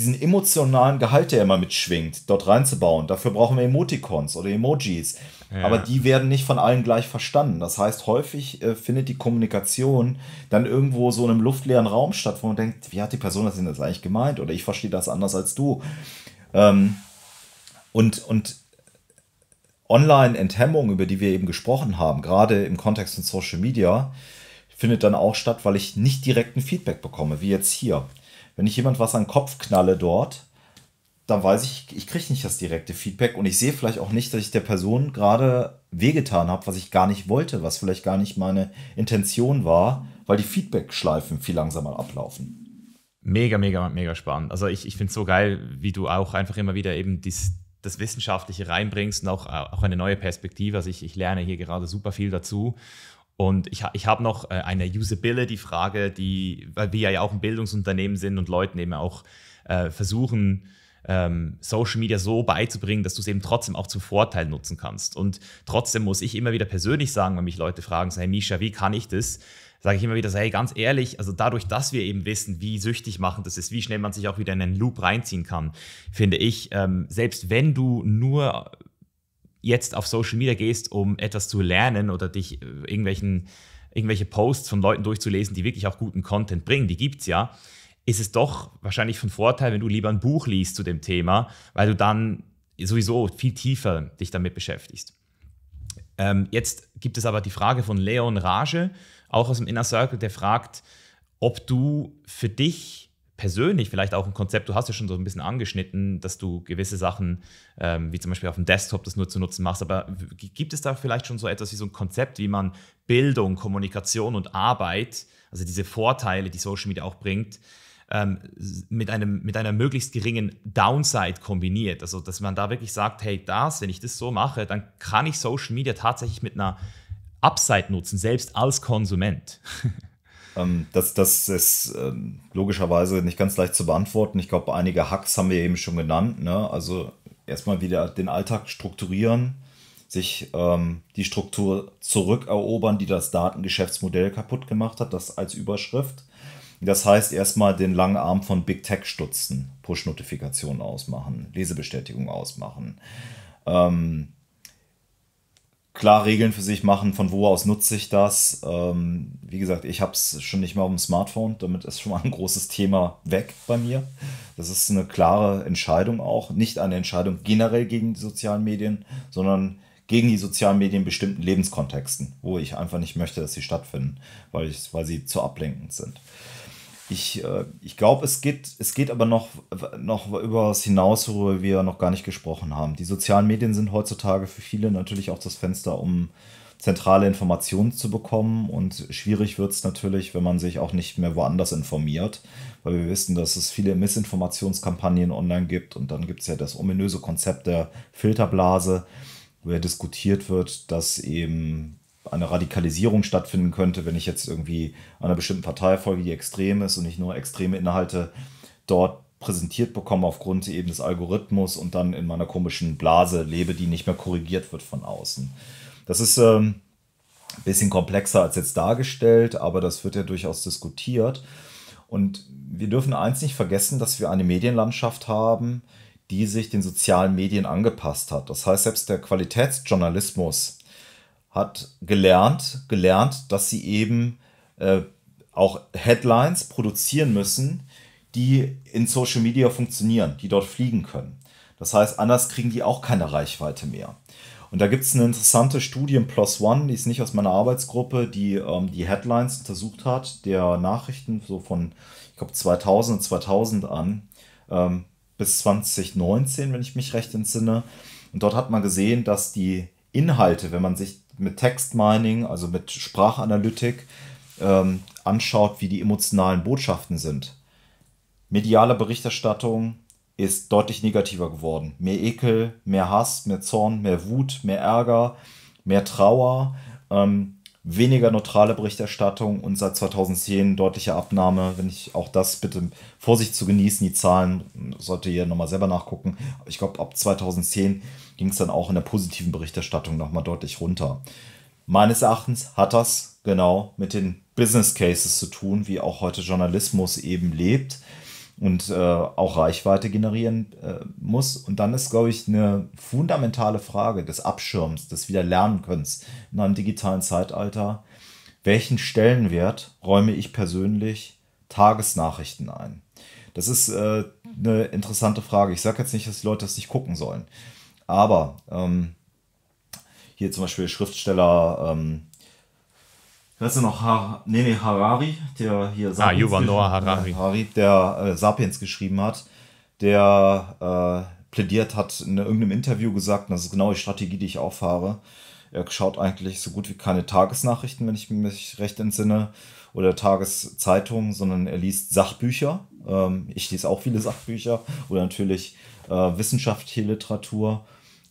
diesen emotionalen Gehalt, der immer mitschwingt, dort reinzubauen. Dafür brauchen wir Emoticons oder Emojis. Ja. Aber die werden nicht von allen gleich verstanden. Das heißt, häufig äh, findet die Kommunikation dann irgendwo so in einem luftleeren Raum statt, wo man denkt, wie hat die Person das denn das eigentlich gemeint? Oder ich verstehe das anders als du. Ähm, und, und Online-Enthemmung, über die wir eben gesprochen haben, gerade im Kontext von Social Media, findet dann auch statt, weil ich nicht direkten Feedback bekomme, wie jetzt hier wenn ich jemand was an den Kopf knalle dort, dann weiß ich, ich kriege nicht das direkte Feedback und ich sehe vielleicht auch nicht, dass ich der Person gerade wehgetan habe, was ich gar nicht wollte, was vielleicht gar nicht meine Intention war, weil die Feedback-Schleifen viel langsamer ablaufen. Mega, mega, mega spannend. Also ich, ich finde es so geil, wie du auch einfach immer wieder eben dies, das Wissenschaftliche reinbringst und auch, auch eine neue Perspektive. Also ich, ich lerne hier gerade super viel dazu und ich, ich habe noch äh, eine Usability-Frage, die, weil wir ja auch ein Bildungsunternehmen sind und Leuten eben auch äh, versuchen, ähm, Social Media so beizubringen, dass du es eben trotzdem auch zum Vorteil nutzen kannst. Und trotzdem muss ich immer wieder persönlich sagen, wenn mich Leute fragen, hey Misha, wie kann ich das? Sage ich immer wieder, hey, ganz ehrlich, also dadurch, dass wir eben wissen, wie süchtig machen das ist, wie schnell man sich auch wieder in einen Loop reinziehen kann, finde ich, ähm, selbst wenn du nur jetzt auf Social Media gehst, um etwas zu lernen oder dich äh, irgendwelchen, irgendwelche Posts von Leuten durchzulesen, die wirklich auch guten Content bringen, die gibt's ja, ist es doch wahrscheinlich von Vorteil, wenn du lieber ein Buch liest zu dem Thema, weil du dann sowieso viel tiefer dich damit beschäftigst. Ähm, jetzt gibt es aber die Frage von Leon Rage, auch aus dem Inner Circle, der fragt, ob du für dich persönlich vielleicht auch ein Konzept, du hast ja schon so ein bisschen angeschnitten, dass du gewisse Sachen, ähm, wie zum Beispiel auf dem Desktop das nur zu nutzen machst, aber gibt es da vielleicht schon so etwas wie so ein Konzept, wie man Bildung, Kommunikation und Arbeit, also diese Vorteile, die Social Media auch bringt, ähm, mit, einem, mit einer möglichst geringen Downside kombiniert? Also, dass man da wirklich sagt, hey, das, wenn ich das so mache, dann kann ich Social Media tatsächlich mit einer Upside nutzen, selbst als Konsument. Ähm, das, das ist ähm, logischerweise nicht ganz leicht zu beantworten. Ich glaube, einige Hacks haben wir eben schon genannt. Ne? Also erstmal wieder den Alltag strukturieren, sich ähm, die Struktur zurückerobern, die das Datengeschäftsmodell kaputt gemacht hat, das als Überschrift. Das heißt erstmal den langen Arm von Big Tech stutzen, Push-Notifikationen ausmachen, Lesebestätigung ausmachen. Ähm, klar Regeln für sich machen, von wo aus nutze ich das. Ähm, wie gesagt, ich habe es schon nicht mehr auf dem Smartphone, damit ist schon mal ein großes Thema weg bei mir. Das ist eine klare Entscheidung auch, nicht eine Entscheidung generell gegen die sozialen Medien, sondern gegen die sozialen Medien in bestimmten Lebenskontexten, wo ich einfach nicht möchte, dass sie stattfinden, weil, ich, weil sie zu ablenkend sind. Ich, äh, ich glaube, es geht, es geht aber noch, noch über was hinaus, worüber wir noch gar nicht gesprochen haben. Die sozialen Medien sind heutzutage für viele natürlich auch das Fenster, um zentrale Informationen zu bekommen. Und schwierig wird es natürlich, wenn man sich auch nicht mehr woanders informiert, weil wir wissen, dass es viele Missinformationskampagnen online gibt. Und dann gibt es ja das ominöse Konzept der Filterblase, wo ja diskutiert wird, dass eben eine Radikalisierung stattfinden könnte, wenn ich jetzt irgendwie einer bestimmten Partei folge, die extrem ist und ich nur extreme Inhalte dort präsentiert bekomme aufgrund eben des Algorithmus und dann in meiner komischen Blase lebe, die nicht mehr korrigiert wird von außen. Das ist ähm, ein bisschen komplexer als jetzt dargestellt, aber das wird ja durchaus diskutiert. Und wir dürfen eins nicht vergessen, dass wir eine Medienlandschaft haben, die sich den sozialen Medien angepasst hat. Das heißt, selbst der Qualitätsjournalismus, hat gelernt, gelernt, dass sie eben äh, auch Headlines produzieren müssen, die in Social Media funktionieren, die dort fliegen können. Das heißt, anders kriegen die auch keine Reichweite mehr. Und da gibt es eine interessante Studie in Plus One, die ist nicht aus meiner Arbeitsgruppe, die ähm, die Headlines untersucht hat, der Nachrichten so von, ich glaube, 2000 und 2000 an ähm, bis 2019, wenn ich mich recht entsinne. Und dort hat man gesehen, dass die Inhalte, wenn man sich mit Textmining, also mit Sprachanalytik, ähm, anschaut, wie die emotionalen Botschaften sind. Mediale Berichterstattung ist deutlich negativer geworden. Mehr Ekel, mehr Hass, mehr Zorn, mehr Wut, mehr Ärger, mehr Trauer, ähm, weniger neutrale Berichterstattung und seit 2010 deutliche Abnahme. Wenn ich auch das bitte Vorsicht zu genießen, die Zahlen sollte ihr nochmal selber nachgucken. Ich glaube, ab 2010 ging es dann auch in der positiven Berichterstattung nochmal deutlich runter. Meines Erachtens hat das genau mit den Business Cases zu tun, wie auch heute Journalismus eben lebt und äh, auch Reichweite generieren äh, muss. Und dann ist, glaube ich, eine fundamentale Frage des Abschirms, des Wiederlernenkönns in einem digitalen Zeitalter. Welchen Stellenwert räume ich persönlich Tagesnachrichten ein? Das ist äh, eine interessante Frage. Ich sage jetzt nicht, dass die Leute das nicht gucken sollen. Aber ähm, hier zum Beispiel Schriftsteller, ähm, weißt du noch, Har nee, nee, Harari, der hier ah, Sapiens, ah, Yuval Noah Harari. Harari, der äh, Sapiens geschrieben hat, der äh, plädiert hat, in irgendeinem Interview gesagt, und das ist genau die Strategie, die ich auch fahre. Er schaut eigentlich so gut wie keine Tagesnachrichten, wenn ich mich recht entsinne, oder Tageszeitungen, sondern er liest Sachbücher. Ähm, ich lese auch viele Sachbücher oder natürlich äh, wissenschaftliche Literatur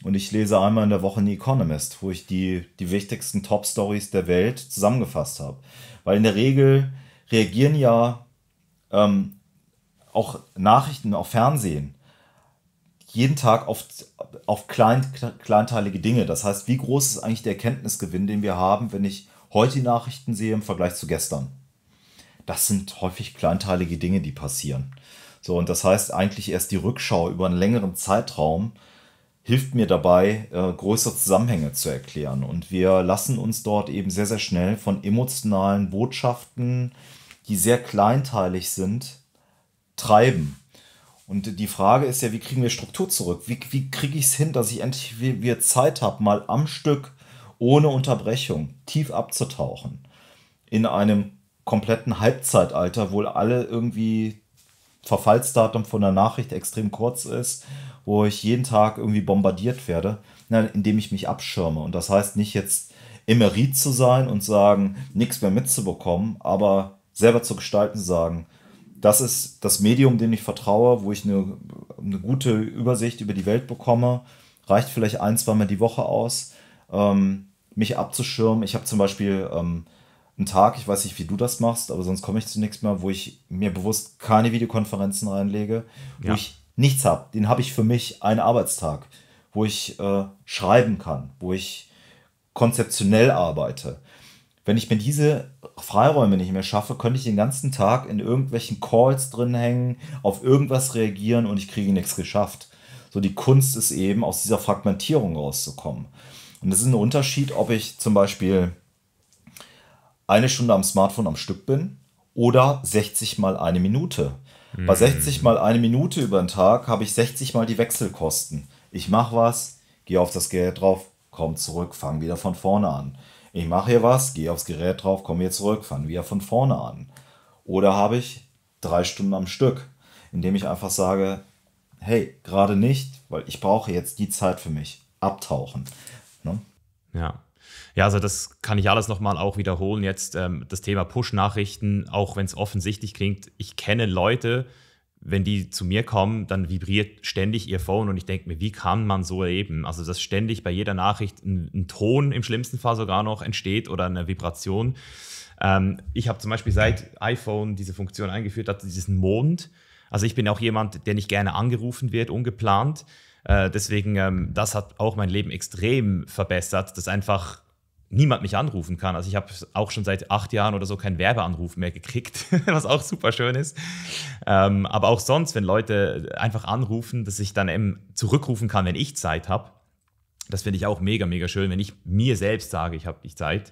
und ich lese einmal in der Woche The Economist, wo ich die, die wichtigsten Top-Stories der Welt zusammengefasst habe. Weil in der Regel reagieren ja ähm, auch Nachrichten, auch Fernsehen jeden Tag auf, auf klein, kleinteilige Dinge. Das heißt, wie groß ist eigentlich der Erkenntnisgewinn, den wir haben, wenn ich heute die Nachrichten sehe im Vergleich zu gestern? Das sind häufig kleinteilige Dinge, die passieren. So, und das heißt eigentlich erst die Rückschau über einen längeren Zeitraum hilft mir dabei, äh, größere Zusammenhänge zu erklären. Und wir lassen uns dort eben sehr, sehr schnell von emotionalen Botschaften, die sehr kleinteilig sind, treiben. Und die Frage ist ja, wie kriegen wir Struktur zurück? Wie, wie kriege ich es hin, dass ich endlich wieder Zeit habe, mal am Stück ohne Unterbrechung tief abzutauchen? In einem kompletten Halbzeitalter, wo alle irgendwie Verfallsdatum von der Nachricht extrem kurz ist wo ich jeden Tag irgendwie bombardiert werde, na, ne, indem ich mich abschirme. Und das heißt nicht jetzt emerit zu sein und sagen, nichts mehr mitzubekommen, aber selber zu gestalten, sagen, das ist das Medium, dem ich vertraue, wo ich eine, eine gute Übersicht über die Welt bekomme. Reicht vielleicht ein, zweimal die Woche aus, ähm, mich abzuschirmen. Ich habe zum Beispiel ähm, einen Tag, ich weiß nicht, wie du das machst, aber sonst komme ich zu nichts mehr, wo ich mir bewusst keine Videokonferenzen reinlege, ja. wo ich nichts habe, den habe ich für mich einen Arbeitstag, wo ich äh, schreiben kann, wo ich konzeptionell arbeite. Wenn ich mir diese Freiräume nicht mehr schaffe, könnte ich den ganzen Tag in irgendwelchen Calls drin hängen, auf irgendwas reagieren und ich kriege nichts geschafft. So die Kunst ist eben, aus dieser Fragmentierung rauszukommen. Und das ist ein Unterschied, ob ich zum Beispiel eine Stunde am Smartphone am Stück bin oder 60 mal eine Minute. Mhm. Bei 60 mal eine Minute über den Tag habe ich 60 mal die Wechselkosten. Ich mache was, gehe auf das Gerät drauf, komme zurück, fange wieder von vorne an. Ich mache hier was, gehe aufs Gerät drauf, komme hier zurück, fange wieder von vorne an. Oder habe ich drei Stunden am Stück, indem ich einfach sage, hey, gerade nicht, weil ich brauche jetzt die Zeit für mich. Abtauchen. Ne? Ja. Ja, also das kann ich alles nochmal auch wiederholen. Jetzt ähm, das Thema Push-Nachrichten, auch wenn es offensichtlich klingt, ich kenne Leute, wenn die zu mir kommen, dann vibriert ständig ihr Phone und ich denke mir, wie kann man so leben? Also, dass ständig bei jeder Nachricht ein, ein Ton im schlimmsten Fall sogar noch entsteht oder eine Vibration. Ähm, ich habe zum Beispiel seit iPhone diese Funktion eingeführt hat, diesen Mond. Also ich bin auch jemand, der nicht gerne angerufen wird, ungeplant. Äh, deswegen, ähm, das hat auch mein Leben extrem verbessert, dass einfach niemand mich anrufen kann. Also ich habe auch schon seit acht Jahren oder so keinen Werbeanruf mehr gekriegt, was auch super schön ist. Ähm, aber auch sonst, wenn Leute einfach anrufen, dass ich dann eben zurückrufen kann, wenn ich Zeit habe. Das finde ich auch mega, mega schön, wenn ich mir selbst sage, ich habe nicht Zeit.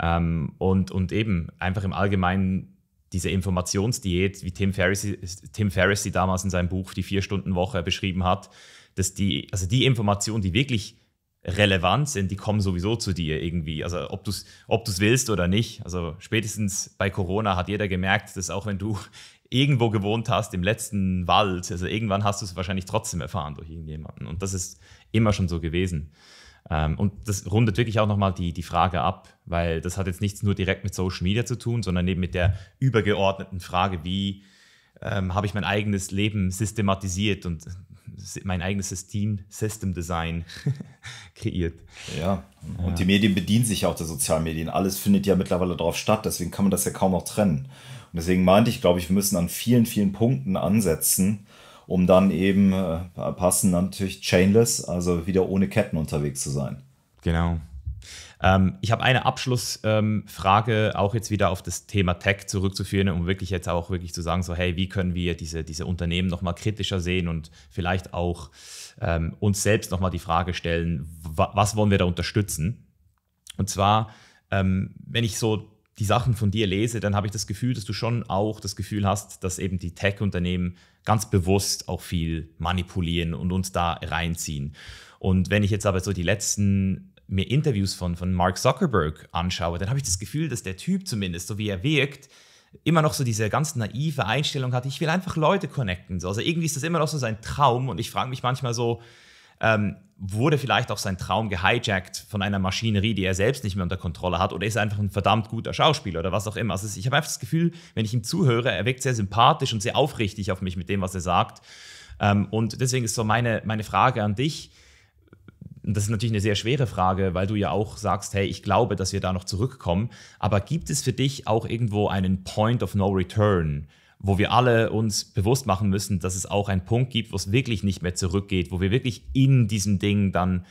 Ähm, und, und eben einfach im Allgemeinen diese Informationsdiät, wie Tim Ferriss, Tim Ferriss sie damals in seinem Buch Die Vier-Stunden-Woche beschrieben hat, dass die, also die Information, die wirklich relevant sind, die kommen sowieso zu dir irgendwie. Also ob du es ob du's willst oder nicht. Also spätestens bei Corona hat jeder gemerkt, dass auch wenn du irgendwo gewohnt hast, im letzten Wald, also irgendwann hast du es wahrscheinlich trotzdem erfahren durch irgendjemanden. Und das ist immer schon so gewesen. Ähm, und das rundet wirklich auch nochmal die, die Frage ab, weil das hat jetzt nichts nur direkt mit Social Media zu tun, sondern eben mit der übergeordneten Frage, wie ähm, habe ich mein eigenes Leben systematisiert und mein eigenes System, System Design kreiert. Ja, und ja. die Medien bedienen sich auch der Sozialmedien. Alles findet ja mittlerweile darauf statt, deswegen kann man das ja kaum noch trennen. Und deswegen meinte ich, glaube ich, wir müssen an vielen, vielen Punkten ansetzen, um dann eben äh, passend natürlich chainless, also wieder ohne Ketten unterwegs zu sein. Genau. Ähm, ich habe eine Abschlussfrage, ähm, auch jetzt wieder auf das Thema Tech zurückzuführen, um wirklich jetzt auch wirklich zu sagen, so hey, wie können wir diese, diese Unternehmen nochmal kritischer sehen und vielleicht auch ähm, uns selbst nochmal die Frage stellen, was wollen wir da unterstützen? Und zwar, ähm, wenn ich so die Sachen von dir lese, dann habe ich das Gefühl, dass du schon auch das Gefühl hast, dass eben die Tech-Unternehmen ganz bewusst auch viel manipulieren und uns da reinziehen. Und wenn ich jetzt aber so die letzten mir Interviews von, von Mark Zuckerberg anschaue, dann habe ich das Gefühl, dass der Typ zumindest, so wie er wirkt, immer noch so diese ganz naive Einstellung hat, ich will einfach Leute connecten. Also irgendwie ist das immer noch so sein Traum und ich frage mich manchmal so, ähm, wurde vielleicht auch sein Traum gehijackt von einer Maschinerie, die er selbst nicht mehr unter Kontrolle hat oder ist er einfach ein verdammt guter Schauspieler oder was auch immer. Also ich habe einfach das Gefühl, wenn ich ihm zuhöre, er wirkt sehr sympathisch und sehr aufrichtig auf mich mit dem, was er sagt. Ähm, und deswegen ist so meine, meine Frage an dich, und das ist natürlich eine sehr schwere Frage, weil du ja auch sagst, hey, ich glaube, dass wir da noch zurückkommen. Aber gibt es für dich auch irgendwo einen Point of No Return? wo wir alle uns bewusst machen müssen, dass es auch einen Punkt gibt, wo es wirklich nicht mehr zurückgeht, wo wir wirklich in diesem Ding dann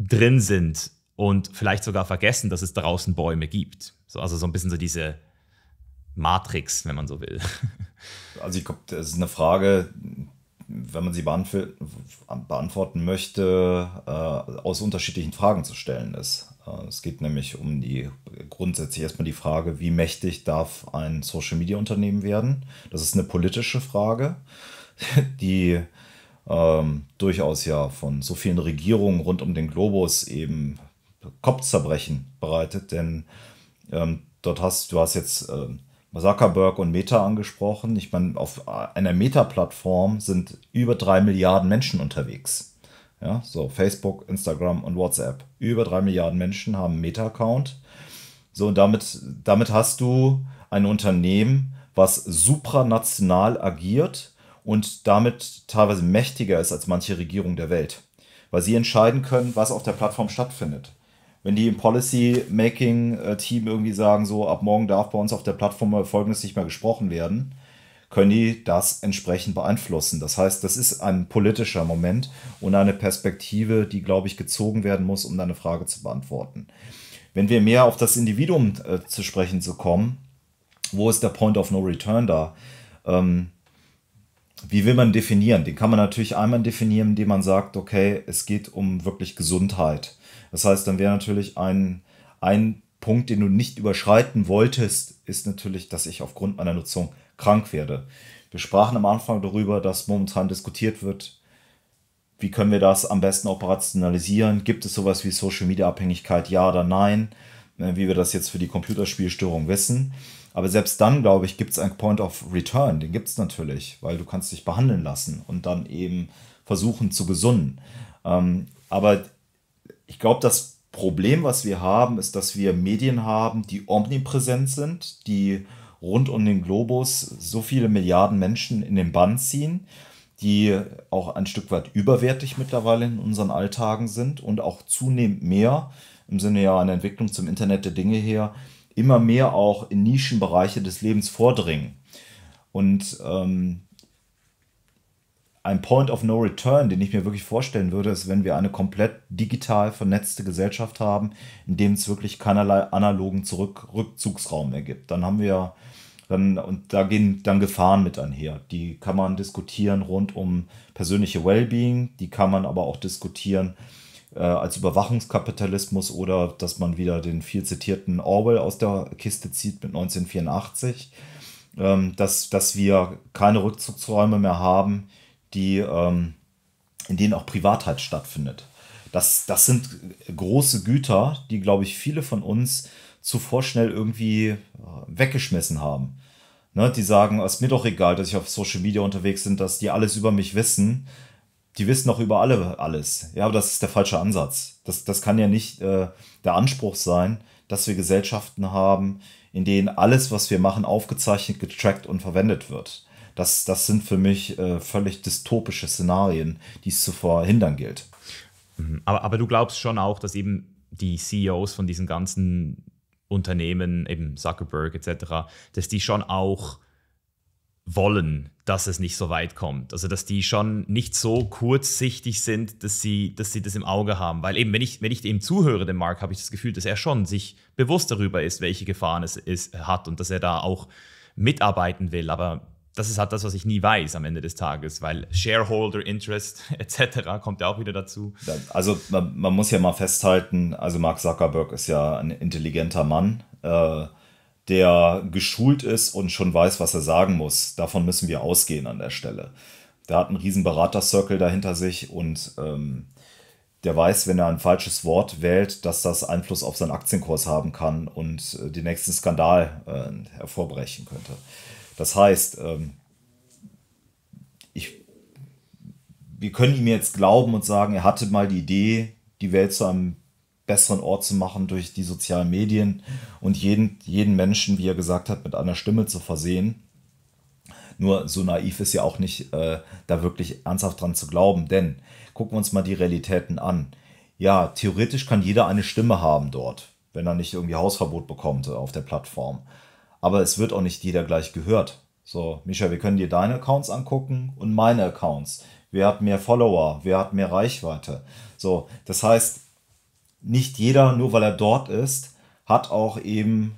drin sind und vielleicht sogar vergessen, dass es draußen Bäume gibt. So, also so ein bisschen so diese Matrix, wenn man so will. Also ich glaube, das ist eine Frage, wenn man sie beantworten möchte, äh, aus unterschiedlichen Fragen zu stellen ist. Äh, es geht nämlich um die grundsätzlich erstmal die Frage, wie mächtig darf ein Social Media Unternehmen werden? Das ist eine politische Frage, die ähm, durchaus ja von so vielen Regierungen rund um den Globus eben Kopfzerbrechen bereitet, denn ähm, dort hast du hast jetzt ähm, Zuckerberg und Meta angesprochen. Ich meine, auf einer Meta-Plattform sind über drei Milliarden Menschen unterwegs. Ja, so Facebook, Instagram und WhatsApp. Über drei Milliarden Menschen haben Meta-Account. So, und damit, damit hast du ein Unternehmen, was supranational agiert und damit teilweise mächtiger ist als manche Regierung der Welt. Weil sie entscheiden können, was auf der Plattform stattfindet wenn die im Policy-Making-Team äh, irgendwie sagen, so ab morgen darf bei uns auf der Plattform Folgendes nicht mehr gesprochen werden, können die das entsprechend beeinflussen. Das heißt, das ist ein politischer Moment und eine Perspektive, die, glaube ich, gezogen werden muss, um deine Frage zu beantworten. Wenn wir mehr auf das Individuum äh, zu sprechen zu kommen, wo ist der Point of No Return da? Ähm, wie will man definieren? Den kann man natürlich einmal definieren, indem man sagt, okay, es geht um wirklich Gesundheit das heißt, dann wäre natürlich ein, ein Punkt, den du nicht überschreiten wolltest, ist natürlich, dass ich aufgrund meiner Nutzung krank werde. Wir sprachen am Anfang darüber, dass momentan diskutiert wird, wie können wir das am besten operationalisieren? Gibt es sowas wie Social Media Abhängigkeit, ja oder nein? Äh, wie wir das jetzt für die Computerspielstörung wissen. Aber selbst dann, glaube ich, gibt es einen Point of Return. Den gibt es natürlich, weil du kannst dich behandeln lassen und dann eben versuchen zu gesunden. Ähm, aber ich glaube, das Problem, was wir haben, ist, dass wir Medien haben, die omnipräsent sind, die rund um den Globus so viele Milliarden Menschen in den Bann ziehen, die auch ein Stück weit überwertig mittlerweile in unseren Alltagen sind und auch zunehmend mehr im Sinne ja einer Entwicklung zum Internet der Dinge her immer mehr auch in Nischenbereiche des Lebens vordringen. Und ähm, ein Point of No Return, den ich mir wirklich vorstellen würde, ist, wenn wir eine komplett digital vernetzte Gesellschaft haben, in dem es wirklich keinerlei analogen Zurück Rückzugsraum mehr gibt. Dann haben wir dann, und da gehen dann Gefahren mit einher. Die kann man diskutieren rund um persönliche Wellbeing, die kann man aber auch diskutieren äh, als Überwachungskapitalismus oder dass man wieder den viel zitierten Orwell aus der Kiste zieht mit 1984, ähm, dass, dass wir keine Rückzugsräume mehr haben, die, ähm, in denen auch Privatheit halt stattfindet. Das, das sind große Güter, die, glaube ich, viele von uns zuvor schnell irgendwie äh, weggeschmissen haben. Ne, die sagen, es ist mir doch egal, dass ich auf Social Media unterwegs bin, dass die alles über mich wissen. Die wissen auch über alle alles. Ja, aber das ist der falsche Ansatz. Das, das kann ja nicht äh, der Anspruch sein, dass wir Gesellschaften haben, in denen alles, was wir machen, aufgezeichnet, getrackt und verwendet wird. Das, das sind für mich äh, völlig dystopische Szenarien, die es zu verhindern gilt. Mhm. Aber, aber du glaubst schon auch, dass eben die CEOs von diesen ganzen Unternehmen, eben Zuckerberg etc., dass die schon auch wollen, dass es nicht so weit kommt. Also dass die schon nicht so kurzsichtig sind, dass sie, dass sie das im Auge haben. Weil eben, wenn ich, wenn ich dem zuhöre, dem Mark, habe ich das Gefühl, dass er schon sich bewusst darüber ist, welche Gefahren es ist, hat und dass er da auch mitarbeiten will. Aber das ist halt das, was ich nie weiß am Ende des Tages, weil Shareholder Interest etc. kommt ja auch wieder dazu. Also man, man, muss ja mal festhalten, also Mark Zuckerberg ist ja ein intelligenter Mann, äh, der geschult ist und schon weiß, was er sagen muss. Davon müssen wir ausgehen an der Stelle. Der hat einen riesen Beratercircle dahinter sich und ähm, der weiß, wenn er ein falsches Wort wählt, dass das Einfluss auf seinen Aktienkurs haben kann und äh, den nächsten Skandal äh, hervorbrechen könnte. Das heißt, ähm, ich, wir können ihm jetzt glauben und sagen, er hatte mal die Idee, die Welt zu einem besseren Ort zu machen durch die sozialen Medien und jeden, jeden Menschen, wie er gesagt hat, mit einer Stimme zu versehen. Nur so naiv ist ja auch nicht, äh, da wirklich ernsthaft dran zu glauben, denn gucken wir uns mal die Realitäten an. Ja, theoretisch kann jeder eine Stimme haben dort, wenn er nicht irgendwie Hausverbot bekommt auf der Plattform aber es wird auch nicht jeder gleich gehört. So, Micha, wir können dir deine Accounts angucken und meine Accounts. Wer hat mehr Follower? Wer hat mehr Reichweite? So, das heißt, nicht jeder, nur weil er dort ist, hat auch eben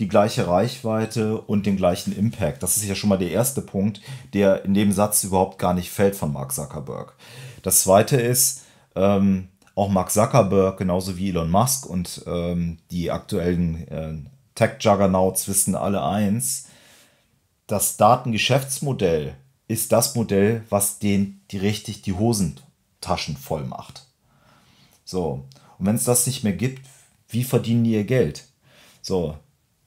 die gleiche Reichweite und den gleichen Impact. Das ist ja schon mal der erste Punkt, der in dem Satz überhaupt gar nicht fällt von Mark Zuckerberg. Das zweite ist, ähm, auch Mark Zuckerberg, genauso wie Elon Musk und ähm, die aktuellen äh, Tech-Juggernauts wissen alle eins, das Datengeschäftsmodell ist das Modell, was den die richtig die Hosentaschen voll macht. So, und wenn es das nicht mehr gibt, wie verdienen die ihr Geld? So,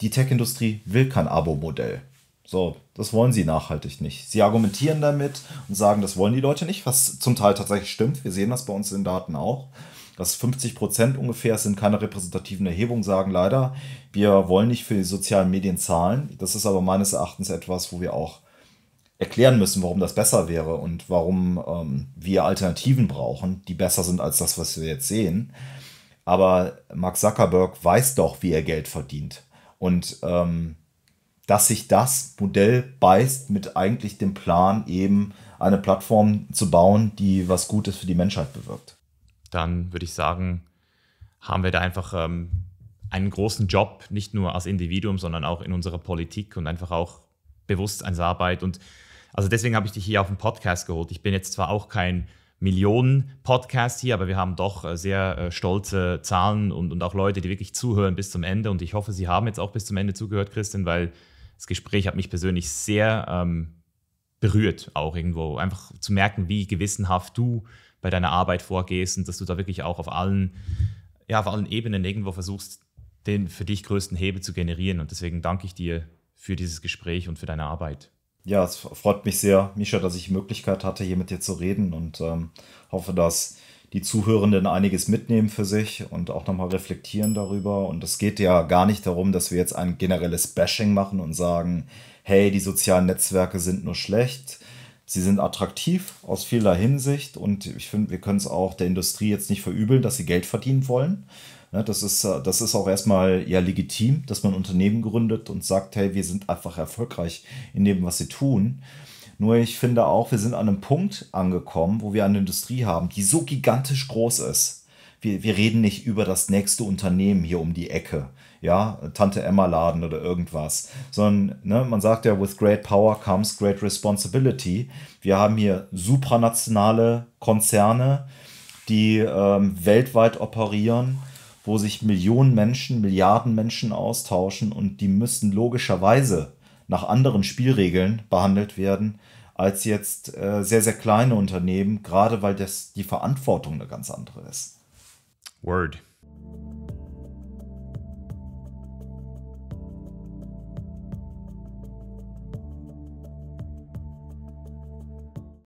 die Tech-Industrie will kein Abo-Modell. So, das wollen sie nachhaltig nicht. Sie argumentieren damit und sagen, das wollen die Leute nicht, was zum Teil tatsächlich stimmt. Wir sehen das bei uns in Daten auch dass 50 Prozent ungefähr, sind keine repräsentativen Erhebungen, sagen leider, wir wollen nicht für die sozialen Medien zahlen. Das ist aber meines Erachtens etwas, wo wir auch erklären müssen, warum das besser wäre und warum ähm, wir Alternativen brauchen, die besser sind als das, was wir jetzt sehen. Aber Mark Zuckerberg weiß doch, wie er Geld verdient. Und ähm, dass sich das Modell beißt mit eigentlich dem Plan, eben eine Plattform zu bauen, die was Gutes für die Menschheit bewirkt dann würde ich sagen, haben wir da einfach ähm, einen großen Job, nicht nur als Individuum, sondern auch in unserer Politik und einfach auch Bewusstseinsarbeit. Und also deswegen habe ich dich hier auf den Podcast geholt. Ich bin jetzt zwar auch kein Millionen-Podcast hier, aber wir haben doch äh, sehr äh, stolze Zahlen und, und auch Leute, die wirklich zuhören bis zum Ende. Und ich hoffe, Sie haben jetzt auch bis zum Ende zugehört, Christian, weil das Gespräch hat mich persönlich sehr ähm, berührt, auch irgendwo. Einfach zu merken, wie gewissenhaft du bei deiner Arbeit vorgehst und dass du da wirklich auch auf allen, ja, auf allen Ebenen irgendwo versuchst, den für dich größten Hebel zu generieren. Und deswegen danke ich dir für dieses Gespräch und für deine Arbeit. Ja, es freut mich sehr, Misha, dass ich die Möglichkeit hatte, hier mit dir zu reden und ähm, hoffe, dass die Zuhörenden einiges mitnehmen für sich und auch nochmal reflektieren darüber. Und es geht ja gar nicht darum, dass wir jetzt ein generelles Bashing machen und sagen, hey, die sozialen Netzwerke sind nur schlecht, Sie sind attraktiv aus vieler Hinsicht und ich finde, wir können es auch der Industrie jetzt nicht verübeln, dass sie Geld verdienen wollen. Ne, das ist, äh, das ist auch erstmal ja legitim, dass man Unternehmen gründet und sagt, hey, wir sind einfach erfolgreich in dem, was sie tun. Nur ich finde auch, wir sind an einem Punkt angekommen, wo wir eine Industrie haben, die so gigantisch groß ist. Wir, wir reden nicht über das nächste Unternehmen hier um die Ecke, ja, Tante Emma Laden oder irgendwas, sondern ne, man sagt ja, with great power comes great responsibility. Wir haben hier supranationale Konzerne, die ähm, weltweit operieren, wo sich Millionen Menschen, Milliarden Menschen austauschen und die müssen logischerweise nach anderen Spielregeln behandelt werden als jetzt äh, sehr, sehr kleine Unternehmen, gerade weil das die Verantwortung eine ganz andere ist. Word.